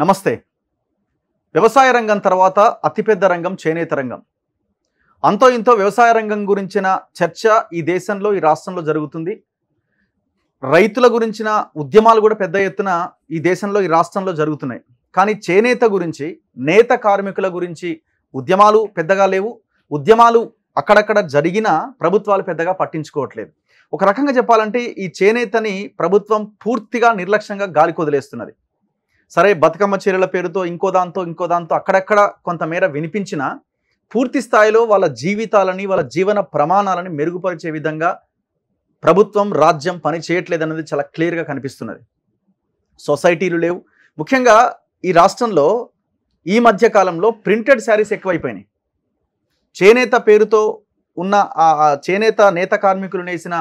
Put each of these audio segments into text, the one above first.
నమస్తే వ్యవసాయ రంగం తర్వాత అతిపెద్ద రంగం చేనేత రంగం అంతో ఇంతో వ్యవసాయ రంగం గురించిన చర్చ ఈ దేశంలో ఈ రాష్ట్రంలో జరుగుతుంది రైతుల గురించిన ఉద్యమాలు కూడా పెద్ద ఎత్తున ఈ దేశంలో ఈ రాష్ట్రంలో జరుగుతున్నాయి కానీ చేనేత గురించి నేత కార్మికుల గురించి ఉద్యమాలు పెద్దగా లేవు ఉద్యమాలు అక్కడక్కడ జరిగినా ప్రభుత్వాలు పెద్దగా పట్టించుకోవట్లేదు ఒక రకంగా చెప్పాలంటే ఈ చేనేతని ప్రభుత్వం పూర్తిగా నిర్లక్ష్యంగా గాలికొదిలేస్తున్నది సరే బతుకమ్మ చీరల పేరుతో ఇంకో దాంతో ఇంకో దాంతో అక్కడక్కడ కొంతమేర వినిపించినా పూర్తి స్థాయిలో వాళ్ళ జీవితాలని వాళ్ళ జీవన ప్రమాణాలని మెరుగుపరిచే విధంగా ప్రభుత్వం రాజ్యం పని చేయట్లేదన్నది చాలా క్లియర్గా కనిపిస్తున్నది సొసైటీలు లేవు ముఖ్యంగా ఈ రాష్ట్రంలో ఈ మధ్య కాలంలో ప్రింటెడ్ శారీస్ ఎక్కువైపోయినాయి చేనేత పేరుతో ఉన్న ఆ చేనేత నేత కార్మికులు నేసిన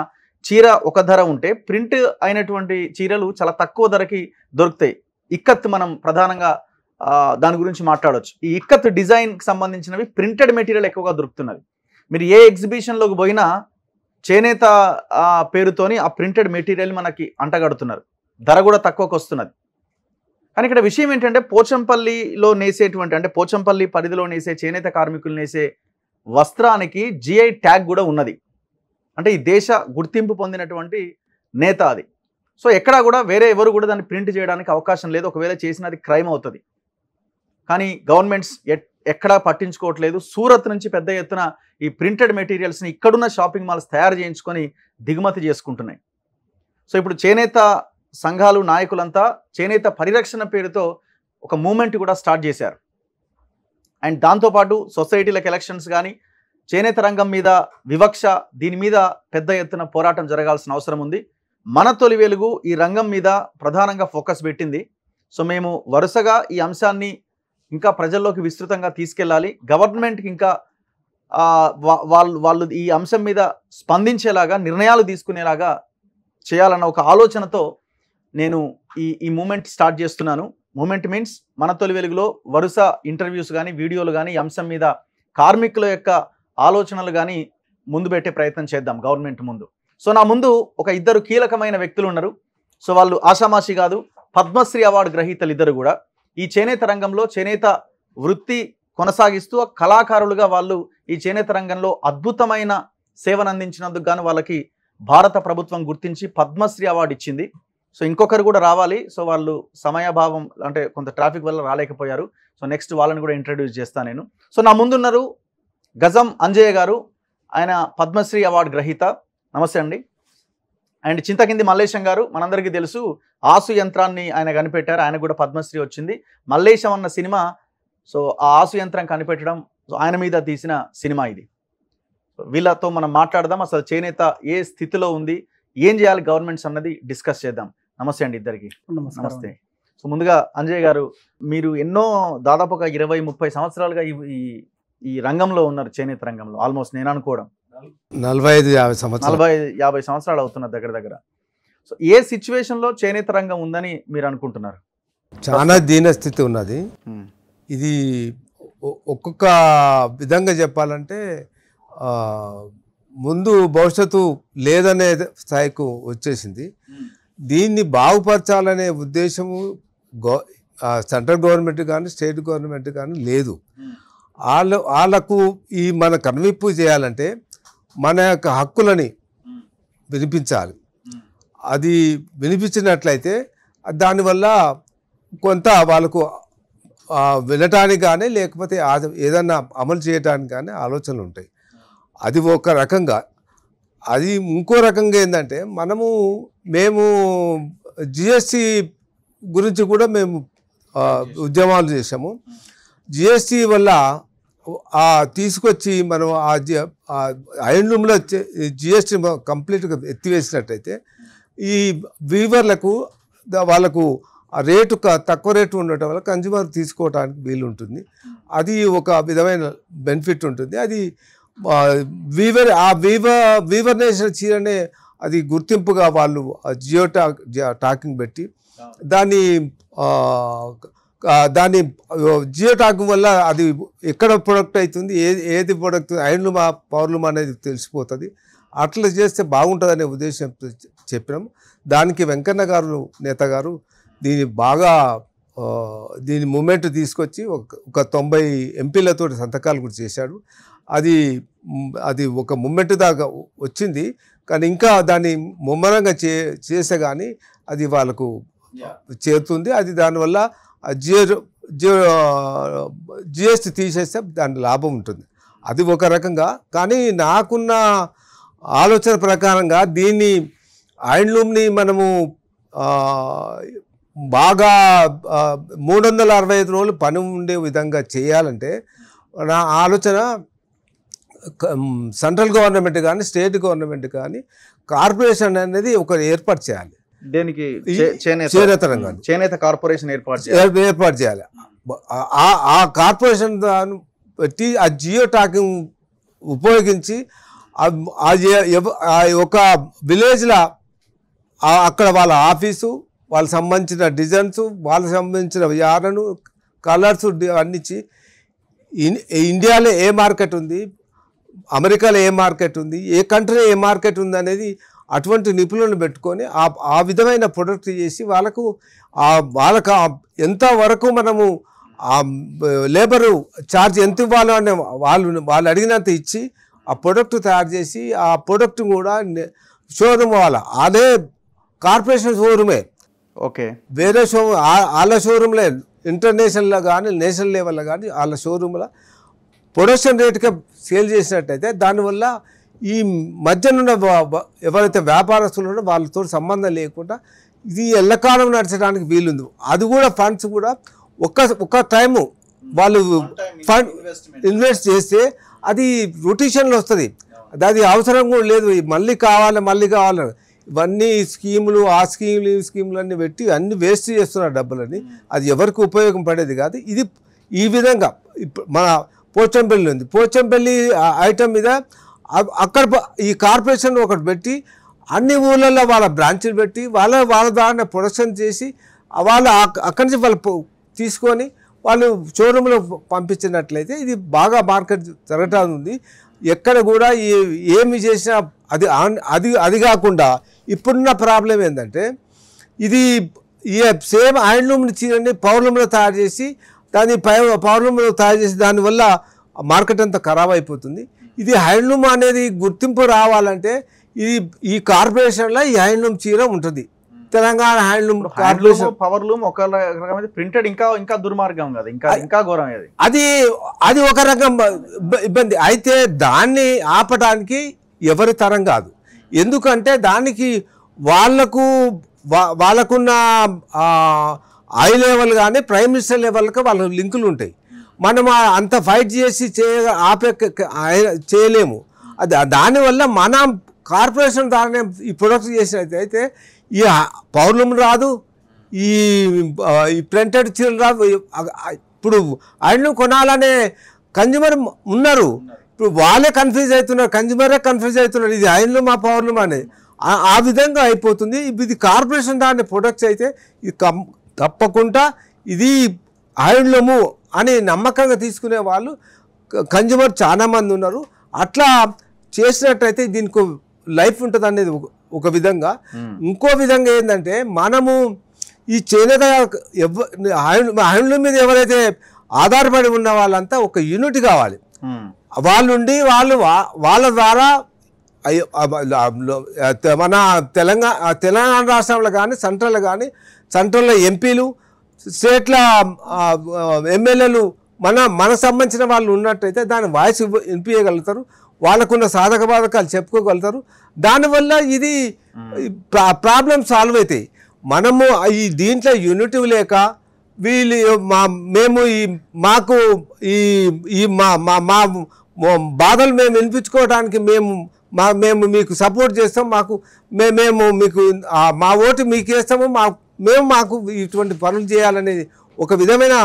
చీర ఒక ధర ఉంటే ప్రింట్ అయినటువంటి చీరలు చాలా తక్కువ ధరకి దొరుకుతాయి ఇక్కత్ మనం ప్రధానంగా దాని గురించి మాట్లాడవచ్చు ఈ ఇక్కత్ డిజైన్కి సంబంధించినవి ప్రింటెడ్ మెటీరియల్ ఎక్కువగా దొరుకుతున్నవి మీరు ఏ ఎగ్జిబిషన్లోకి పోయినా చేనేత పేరుతోని ఆ ప్రింటెడ్ మెటీరియల్ మనకి అంటగడుతున్నారు ధర కూడా తక్కువకు వస్తున్నది కానీ ఇక్కడ విషయం ఏంటంటే పోచంపల్లిలో నేసేటువంటి అంటే పోచంపల్లి పరిధిలో నేసే చేనేత కార్మికులు నేసే వస్త్రానికి జిఐ ట్యాగ్ కూడా ఉన్నది అంటే ఈ దేశ గుర్తింపు పొందినటువంటి నేత అది సో ఎక్కడా కూడా వేరే ఎవరు కూడా దాన్ని ప్రింట్ చేయడానికి అవకాశం లేదు ఒకవేళ చేసినది క్రైమ్ అవుతుంది కానీ గవర్నమెంట్స్ ఎక్కడా పట్టించుకోవట్లేదు సూరత్ నుంచి పెద్ద ఎత్తున ఈ ప్రింటెడ్ మెటీరియల్స్ని ఇక్కడున్న షాపింగ్ మాల్స్ తయారు చేయించుకొని దిగుమతి చేసుకుంటున్నాయి సో ఇప్పుడు చేనేత సంఘాలు నాయకులంతా చేనేత పరిరక్షణ పేరుతో ఒక మూమెంట్ కూడా స్టార్ట్ చేశారు అండ్ దాంతోపాటు సొసైటీలకు ఎలక్షన్స్ కానీ చేనేత రంగం మీద వివక్ష దీని మీద పెద్ద ఎత్తున పోరాటం జరగాల్సిన అవసరం ఉంది మన తొలి వెలుగు ఈ రంగం మీద ప్రధానంగా ఫోకస్ పెట్టింది సో మేము వరుసగా ఈ అంశాన్ని ఇంకా ప్రజల్లోకి విస్తృతంగా తీసుకెళ్ళాలి గవర్నమెంట్కి ఇంకా వాళ్ళు వాళ్ళు ఈ అంశం మీద స్పందించేలాగా నిర్ణయాలు తీసుకునేలాగా చేయాలన్న ఒక ఆలోచనతో నేను ఈ ఈ మూమెంట్ స్టార్ట్ చేస్తున్నాను మూమెంట్ మీన్స్ మన తొలి వెలుగులో వరుస ఇంటర్వ్యూస్ కానీ వీడియోలు కానీ ఈ అంశం మీద కార్మికుల యొక్క ఆలోచనలు కానీ ముందు పెట్టే ప్రయత్నం చేద్దాం గవర్నమెంట్ ముందు సో నా ముందు ఒక ఇద్దరు కీలకమైన వ్యక్తులు ఉన్నారు సో వాళ్ళు ఆషామాషి కాదు పద్మశ్రీ అవార్డు గ్రహీతలు ఇద్దరు కూడా ఈ చేనేత రంగంలో చేనేత వృత్తి కొనసాగిస్తూ కళాకారులుగా వాళ్ళు ఈ చేనేత రంగంలో అద్భుతమైన సేవను అందించినందుకు గాను వాళ్ళకి భారత ప్రభుత్వం గుర్తించి పద్మశ్రీ అవార్డు ఇచ్చింది సో ఇంకొకరు కూడా రావాలి సో వాళ్ళు సమయాభావం అంటే కొంత ట్రాఫిక్ వల్ల రాలేకపోయారు సో నెక్స్ట్ వాళ్ళని కూడా ఇంట్రడ్యూస్ చేస్తాను నేను సో నా ముందున్నారు గజం అంజయ్య గారు ఆయన పద్మశ్రీ అవార్డు గ్రహీత నమస్తే అండి అండ్ చింతకింది మల్లేశం గారు మనందరికీ తెలుసు ఆసు యంత్రాన్ని ఆయన కనిపెట్టారు ఆయన కూడా పద్మశ్రీ వచ్చింది మల్లేశం అన్న సినిమా సో ఆ ఆసు యంత్రం కనిపెట్టడం ఆయన మీద తీసిన సినిమా ఇది వీళ్ళతో మనం మాట్లాడదాం అసలు చేనేత ఏ స్థితిలో ఉంది ఏం చేయాలి గవర్నమెంట్స్ అన్నది డిస్కస్ చేద్దాం నమస్తే అండి ఇద్దరికి నమస్తే సో ముందుగా అంజయ్ గారు మీరు ఎన్నో దాదాపుగా ఇరవై ముప్పై సంవత్సరాలుగా ఈ ఈ రంగంలో ఉన్నారు చేనేత రంగంలో ఆల్మోస్ట్ నేను అనుకోవడం నలభై ఐదు యాభై సంవత్సరాలు యాభై సంవత్సరాలు అవుతున్న దగ్గర దగ్గర సో ఏ సిచ్యువేషన్లో చేనేత రంగం ఉందని మీరు అనుకుంటున్నారు చాలా దీనస్థితి ఉన్నది hmm. ఇది ఒక్కొక్క విధంగా చెప్పాలంటే ముందు భవిష్యత్తు లేదనే స్థాయికు వచ్చేసింది hmm. దీన్ని బాగుపరచాలనే ఉద్దేశము గో సెంట్రల్ గవర్నమెంట్ కానీ స్టేట్ గవర్నమెంట్ కానీ లేదు వాళ్ళ hmm. వాళ్ళకు ఈ మన కన్విప్పు చేయాలంటే మన యొక్క హక్కులని వినిపించాలి అది వినిపించినట్లయితే దానివల్ల కొంత వాళ్ళకు వెళ్ళటానికి కానీ లేకపోతే ఏదన్నా అమలు చేయడానికి కానీ ఆలోచనలు ఉంటాయి అది ఒక రకంగా అది ఇంకో రకంగా ఏంటంటే మనము మేము జిఎస్టి గురించి కూడా మేము ఉద్యమాలు చేసాము జిఎస్టి వల్ల తీసుకొచ్చి మనం ఆ అయన్ రూమ్లో జిఎస్టీ కంప్లీట్గా ఎత్తివేసినట్టయితే ఈ వీవర్లకు వాళ్ళకు ఆ రేటు తక్కువ రేటు ఉండటం వల్ల కన్జ్యూమర్ తీసుకోవడానికి వీలు ఉంటుంది అది ఒక విధమైన బెనిఫిట్ ఉంటుంది అది వీవర్ ఆ వీవ వీవర్ నేషన్ చీరనే అది గుర్తింపుగా వాళ్ళు జియో టాక్ టాకింగ్ పెట్టి దాన్ని దాన్ని జియో టాక్ వల్ల అది ఎక్కడ ప్రొడక్ట్ అవుతుంది ఏది ఏది ప్రొడక్ట్ ఐన్లు మా పవర్లు అనేది తెలిసిపోతుంది అట్లా చేస్తే బాగుంటుందనే ఉద్దేశం చెప్పినాం దానికి వెంకన్న గారు నేత గారు దీన్ని బాగా దీని మూమెంట్ తీసుకొచ్చి ఒక తొంభై ఎంపీలతో సంతకాలు కూడా చేశాడు అది అది ఒక మూమెంట్ దాకా వచ్చింది కానీ ఇంకా దాన్ని ముమ్మరంగా చే చేసే కానీ అది వాళ్ళకు చేరుతుంది అది దానివల్ల జియో జియో జిఎస్టీ తీసేస్తే దాని లాభం ఉంటుంది అది ఒక రకంగా కానీ నాకున్న ఆలోచన ప్రకారంగా దీన్ని ఐండ్లూమ్ని మనము బాగా మూడు వందల అరవై ఐదు రోజులు పని ఉండే విధంగా చేయాలంటే నా ఆలోచన సెంట్రల్ గవర్నమెంట్ కానీ స్టేట్ గవర్నమెంట్ కానీ కార్పొరేషన్ అనేది ఒక ఏర్పాటు చేయాలి దేనికి చేనేత రంగం చేనేత కార్పొరేషన్ ఏర్పాటు ఏర్పాటు చేయాలి ఆ కార్పొరేషన్ పెట్టి ఆ జియో టాకింగ్ ఉపయోగించి ఒక విలేజ్లో అక్కడ వాళ్ళ ఆఫీసు వాళ్ళకి సంబంధించిన డిజైన్స్ వాళ్ళకి సంబంధించిన యారను కలర్స్ అందించి ఇండియాలో ఏ మార్కెట్ ఉంది అమెరికాలో ఏ మార్కెట్ ఉంది ఏ కంట్రీలో ఏ మార్కెట్ ఉంది అనేది అటువంటి నిపుణులను పెట్టుకొని ఆ ఆ విధమైన ప్రొడక్ట్ చేసి వాళ్ళకు వాళ్ళకు ఎంత వరకు మనము ఆ లేబరు ఛార్జ్ ఎంత ఇవ్వాలో అనే వాళ్ళు వాళ్ళు అడిగినంత ఇచ్చి ఆ ప్రొడక్ట్ తయారు చేసి ఆ ప్రొడక్ట్ కూడా షోరూమ్ వాళ్ళ అదే కార్పొరేషన్ షోరూమే ఓకే వేరే షో వాళ్ళ షోరూమ్లే ఇంటర్నేషనల్లో కానీ నేషనల్ లెవెల్లో కానీ వాళ్ళ షోరూమ్లో ప్రొడక్షన్ రేట్గా సేల్ చేసినట్టయితే దానివల్ల ఈ మధ్యనున్న ఎవరైతే వ్యాపారస్తులు ఉన్నారో వాళ్ళతో సంబంధం లేకుండా ఇది ఎల్లకాలం నడచడానికి వీలుంది అది కూడా ఫండ్స్ కూడా ఒక ఒక టైము వాళ్ళు ఫండ్ ఇన్వెస్ట్ చేస్తే అది రొటేషన్లో వస్తుంది అది అవసరం కూడా లేదు మళ్ళీ కావాలి మళ్ళీ కావాలి ఇవన్నీ స్కీములు ఆ స్కీములు ఈ స్కీములు అన్నీ పెట్టి అన్ని వేస్ట్ చేస్తున్నారు డబ్బులని hmm. అది ఎవరికి ఉపయోగం పడేది కాదు ఇది ఈ విధంగా మన పోచంపల్లి ఉంది పోచంపల్లి ఐటమ్ మీద అక్కడ ఈ కార్పొరేషన్ ఒకటి పెట్టి అన్ని ఊళ్ళల్లో వాళ్ళ బ్రాంచ్లు పెట్టి వాళ్ళ వాళ్ళ దాన్ని ప్రొడక్షన్ చేసి వాళ్ళు అక్కడి నుంచి వాళ్ళు తీసుకొని వాళ్ళు షోరూంలో పంపించినట్లయితే ఇది బాగా మార్కెట్ జరగటం ఉంది ఎక్కడ కూడా ఏ ఏమి చేసినా అది అది అది కాకుండా ఇప్పుడున్న ప్రాబ్లం ఏంటంటే ఇది ఈ సేమ్ హ్యాండ్లూమ్ చీరని పౌర్ణంలో తయారు చేసి దాన్ని పౌర్ణంలో తయారు చేసి దానివల్ల మార్కెట్ అంతా ఖరాబ్ అయిపోతుంది ఇది హ్యాండ్లూమ్ అనేది గుర్తింపు రావాలంటే ఇది ఈ కార్పొరేషన్లో ఈ హ్యాండ్లూమ్ చీర ఉంటుంది Telangana handloom corporation power loom ఒక రకమైన ప్రింటెడ్ ఇంకా ఇంకా దుర్మార్గం కదా ఇంకా ఇంకా ఘోరం అది అది అది ఒక రకం ఇబ్బంది అయితే దాన్ని ఆపడానికి ఎవరి తరం కాదు ఎందుకంటే దానికి వాళ్లకు వాళ్ళకున్న ఐ లెవెల్ కానీ ప్రైమ్ మినిస్టర్ లెవెల్కి వాళ్ళ లింకులు ఉంటాయి మనం అంత ఫైట్ చేసి చేయ ఆపే చేయలేము దానివల్ల మన కార్పొరేషన్ దాని ఈ ప్రొడక్ట్స్ చేసినట్టయితే ఈ పౌర్ణమి రాదు ఈ ప్రింటెడ్ చీర రాదు ఇప్పుడు అన్ని కొనాలనే కన్జ్యూమర్ ఉన్నారు ఇప్పుడు వాళ్ళే కన్ఫ్యూజ్ అవుతున్నారు కన్జ్యూమరే కన్ఫ్యూజ్ అవుతున్నారు ఇది ఆయనలో మా పౌర్ణమి అనేది ఆ విధంగా అయిపోతుంది ఇది కార్పొరేషన్ దాని ప్రొడక్ట్స్ అయితే ఇది తప్పకుండా ఇది ఆయన్లము అని నమ్మకంగా తీసుకునే వాళ్ళు కన్జ్యూమర్ చాలామంది ఉన్నారు అట్లా చేసినట్టయితే దీనికి లైఫ్ ఉంటుంది అనేది ఒక విధంగా ఇంకో విధంగా ఏంటంటే మనము ఈ చేనేత ఎవ మీద ఎవరైతే ఆధారపడి ఉన్న వాళ్ళంతా ఒక యూనిట్ కావాలి వాళ్ళుండి వాళ్ళు వాళ్ళ ద్వారా మన తెలంగాణ తెలంగాణ రాష్ట్రంలో కానీ సెంట్రల్ కానీ సెంట్రల్లో ఎంపీలు స్టేట్ల ఎమ్మెల్యేలు మన మన సంబంధించిన వాళ్ళు ఉన్నట్టయితే దాని వాయిస్ వినిపించగలుగుతారు వాళ్ళకున్న సాధక బాధకాలు చెప్పుకోగలుగుతారు దానివల్ల ఇది ప్రాబ్లం సాల్వ్ అవుతాయి మనము ఈ దీంట్లో యూనిటీ లేక వీళ్ళు మా మేము ఈ మాకు ఈ ఈ మా మా మా బాధలు మేము వినిపించుకోవడానికి మేము మా మేము మీకు సపోర్ట్ చేస్తాం మాకు మేము మీకు మా ఓటు మీకు వేస్తాము మా మేము మాకు ఇటువంటి పనులు చేయాలనే ఒక విధమైన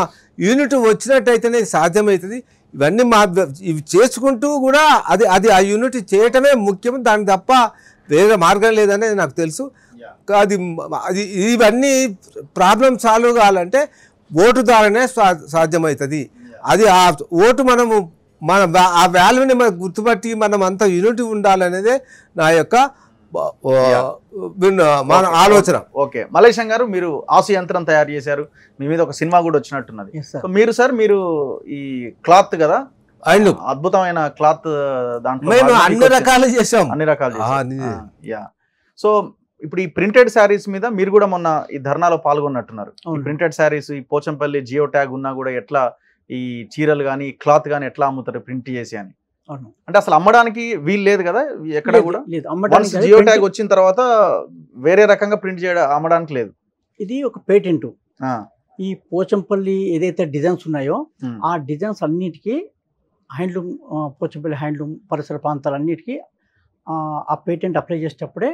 యూనిట్ వచ్చినట్టయితేనే సాధ్యమవుతుంది ఇవన్నీ మా ఇవి చేసుకుంటూ కూడా అది అది ఆ యూనిట్ చేయటమే ముఖ్యం దాని తప్ప వేరే మార్గం లేదనేది నాకు తెలుసు అది అది ఇవన్నీ ప్రాబ్లమ్ సాల్వ్ కావాలంటే ఓటు ద్వారానే సా సాధ్యమవుతుంది అది ఆ ఓటు మనము మన ఆ వాల్యూని మనం గుర్తుపట్టి మనం అంత యూనిటీ ఉండాలనేదే నా యొక్క మన ఆలోచన ఓకే మలేశం గారు మీరు ఆసు యంత్రం తయారు చేశారు మీ మీద ఒక సినిమా కూడా వచ్చినట్టున్నది సో మీరు సార్ మీరు ఈ క్లాత్ కదా అండ్ అద్భుతమైన క్లాత్ దాంట్లో అన్ని రకాలు చేసాం అన్ని రకాలు యా సో ఇప్పుడు ఈ ప్రింటెడ్ శారీస్ మీద మీరు కూడా మొన్న ఈ ధర్నాలో పాల్గొన్నట్టున్నారు ప్రింటెడ్ శారీస్ ఈ పోచంపల్లి జియో ట్యాగ్ ఉన్నా కూడా ఎట్లా ఈ చీరలు కానీ క్లాత్ కానీ ఎట్లా అమ్ముతారు ప్రింట్ చేసి అని అవును అంటే అసలు అమ్మడానికి వీలు లేదు కదా ఎక్కడ కూడా లేదు అమ్మడానికి జియో ట్యాగ్ వచ్చిన తర్వాత వేరే రకంగా ప్రింట్ చేయడం అమ్మడానికి లేదు ఇది ఒక పేటెంట్ ఈ పోచంపల్లి ఏదైతే డిజైన్స్ ఉన్నాయో ఆ డిజైన్స్ అన్నిటికీ హ్యాండ్లూమ్ పోచంపల్లి హ్యాండ్లూమ్ పరిసర ప్రాంతాలన్నిటికీ ఆ పేటెంట్ అప్లై చేసేటప్పుడే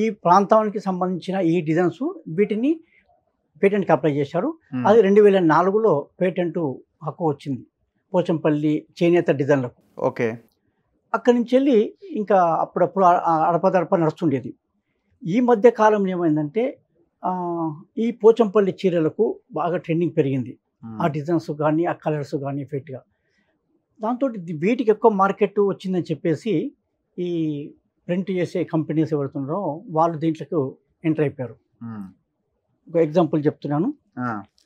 ఈ ప్రాంతానికి సంబంధించిన ఈ డిజైన్స్ వీటిని పేటెంట్కి అప్లై చేశారు అది రెండు వేల నాలుగులో పేటెంట్ హక్కు వచ్చింది పోచంపల్లి చేనేత డిజైన్లకు ఓకే అక్కడి నుంచి వెళ్ళి ఇంకా అప్పుడప్పుడు అడపదడప నడుస్తుండేది ఈ మధ్య కాలంలో ఏమైందంటే ఈ పోచంపల్లి చీరలకు బాగా ట్రెండింగ్ పెరిగింది ఆ డిజైన్స్ కానీ ఆ కలర్స్ కానీ ఫిట్గా దాంతో వీటికి ఎక్కువ మార్కెట్ వచ్చిందని చెప్పేసి ఈ ప్రింట్ చేసే కంపెనీస్ ఎవరుతున్నారో వాళ్ళు దీంట్లోకి ఎంటర్ అయిపోయారు ఒక ఎగ్జాంపుల్ చెప్తున్నాను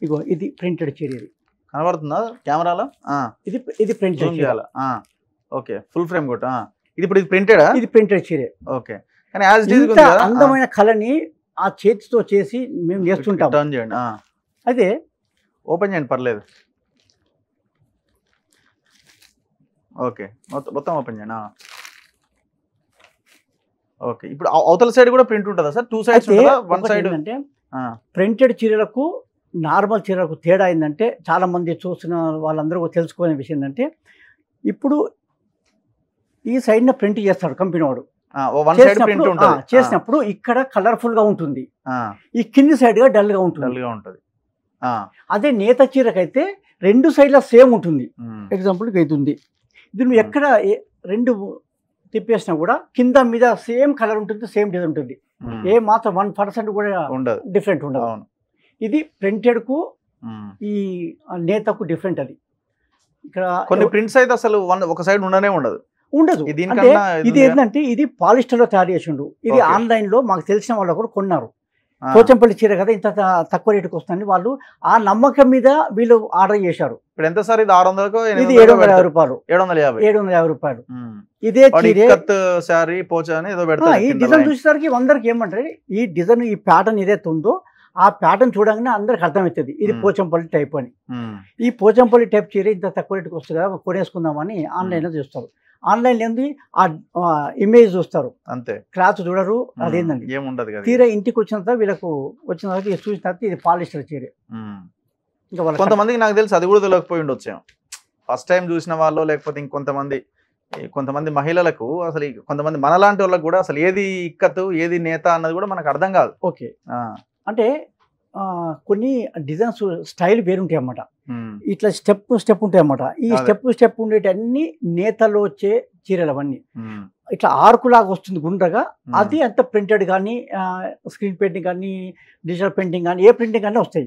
ఇగో ఇది ప్రింటెడ్ చీర ఇది కనబడుతుందా కెమెరాలో ఇది ఇది ప్రింట్ చేయాలి ఓకే ఫుల్ ఫ్రేమ్ కూడా ఇది ఇప్పుడు ఇది ప్రింటెడ్ ఇది ప్రింటెడ్ చీరే ఓకే కానీ యాజ్ అందమైన కళని ఆ చేతితో చేసి మేము చేస్తుంటాం టర్న్ చేయండి అయితే ఓపెన్ చేయండి పర్లేదు ఓకే మొత్తం ఓపెన్ చేయండి ఓకే ఇప్పుడు అవతల సైడ్ కూడా ప్రింట్ ఉంటుందా sir two sides one side అంటే ప్రింటెడ్ చీరలకు నార్మల్ చీరలకు తేడా ఏంటంటే చాలా మంది చూసిన వాళ్ళందరూ తెలుసుకునే విషయం ఏంటంటే ఇప్పుడు ఈ న ప్రింట్ చేస్తాడు కంపెనీ వాడు చేసినప్పుడు ఇక్కడ కలర్ఫుల్ గా ఉంటుంది ఈ కింది సైడ్ గా డల్ గా ఉంటుంది ఉంటుంది అదే నేత చీరకైతే రెండు సైడ్ల సేమ్ ఉంటుంది ఎగ్జాంపుల్ అవుతుంది ఇది నువ్వు ఎక్కడ రెండు తిప్పేసినా కూడా కింద మీద సేమ్ కలర్ ఉంటుంది సేమ్ డిజైన్ ఉంటుంది ఏ మాత్రం వన్ పర్సెంట్ కూడా ఉండదు డిఫరెంట్ ఉండదు ఇది ప్రింటెడ్ కు ఈ నేతకు డిఫరెంట్ అది ఇక్కడ కొన్ని ప్రింట్స్ అయితే అసలు వన్ ఒక సైడ్ ఉండనే ఉండదు ఉండదు అంటే ఇది ఏంటంటే ఇది పాలిస్టర్లో తయారు చేసిండు ఇది ఆన్లైన్లో మాకు తెలిసిన వాళ్ళు ఒకరు కొన్నారు పోచంపల్లి చీర కదా ఇంత తక్కువ రేటుకి వస్తుంది వాళ్ళు ఆ నమ్మకం మీద వీళ్ళు ఆర్డర్ చేశారు ఇప్పుడు ఎంత సార్ ఇది ఆరు వందలకు ఇది ఏడు వందల యాభై రూపాయలు ఏడు వందల యాభై ఏడు వందల యాభై రూపాయలు ఇదే సారీ పోచా ఏదో ఈ డిజైన్ చూసేసరికి అందరికి ఏమంటారు ఈ డిజైన్ ఈ ప్యాటర్న్ ఏదైతే ఉందో ఆ ప్యాటర్న్ చూడంగానే అందరికి అర్థమవుతుంది ఇది పోచంపల్లి టైప్ అని ఈ పోచంపల్లి టైప్ చీర ఇంత తక్కువ రేటుకి వస్తుంది కదా కొనేసుకుందామని ఆన్లైన్లో చూస్తారు ఆన్లైన్ ఏంది ఆ ఇమేజ్ చూస్తారు అంతే క్లాత్ చూడరు అదేందండి ఏముండదు తీరే ఇంటికి వచ్చిన తర్వాత వీళ్ళకు వచ్చిన తర్వాత చూసిన తర్వాత ఇది పాలిస్టర్ చీర ఇంకా కొంతమందికి నాకు తెలిసి అది కూడా తెలియకపోయి ఉండొచ్చు ఫస్ట్ టైం చూసిన వాళ్ళు లేకపోతే ఇంకొంతమంది కొంతమంది మహిళలకు అసలు కొంతమంది మనలాంటి వాళ్ళకు కూడా అసలు ఏది ఇక్కత్ ఏది నేత అన్నది కూడా మనకు అర్థం కాదు ఓకే అంటే కొన్ని డిజైన్స్ స్టైల్ పేరుంటాయి అన్నమాట ఇట్లా స్టెప్ స్టెప్ ఉంటాయి అన్నమాట ఈ స్టెప్ స్టెప్ ఉండేటన్ని నేతలో వచ్చే చీరలు అవన్నీ ఇట్లా ఆర్కులాగా వస్తుంది గుండ్రగా అది అంత ప్రింటెడ్ కానీ స్క్రీన్ పెయింటింగ్ కానీ డిజిటల్ పెయింటింగ్ కానీ ఏ ప్రింటింగ్ కానీ వస్తాయి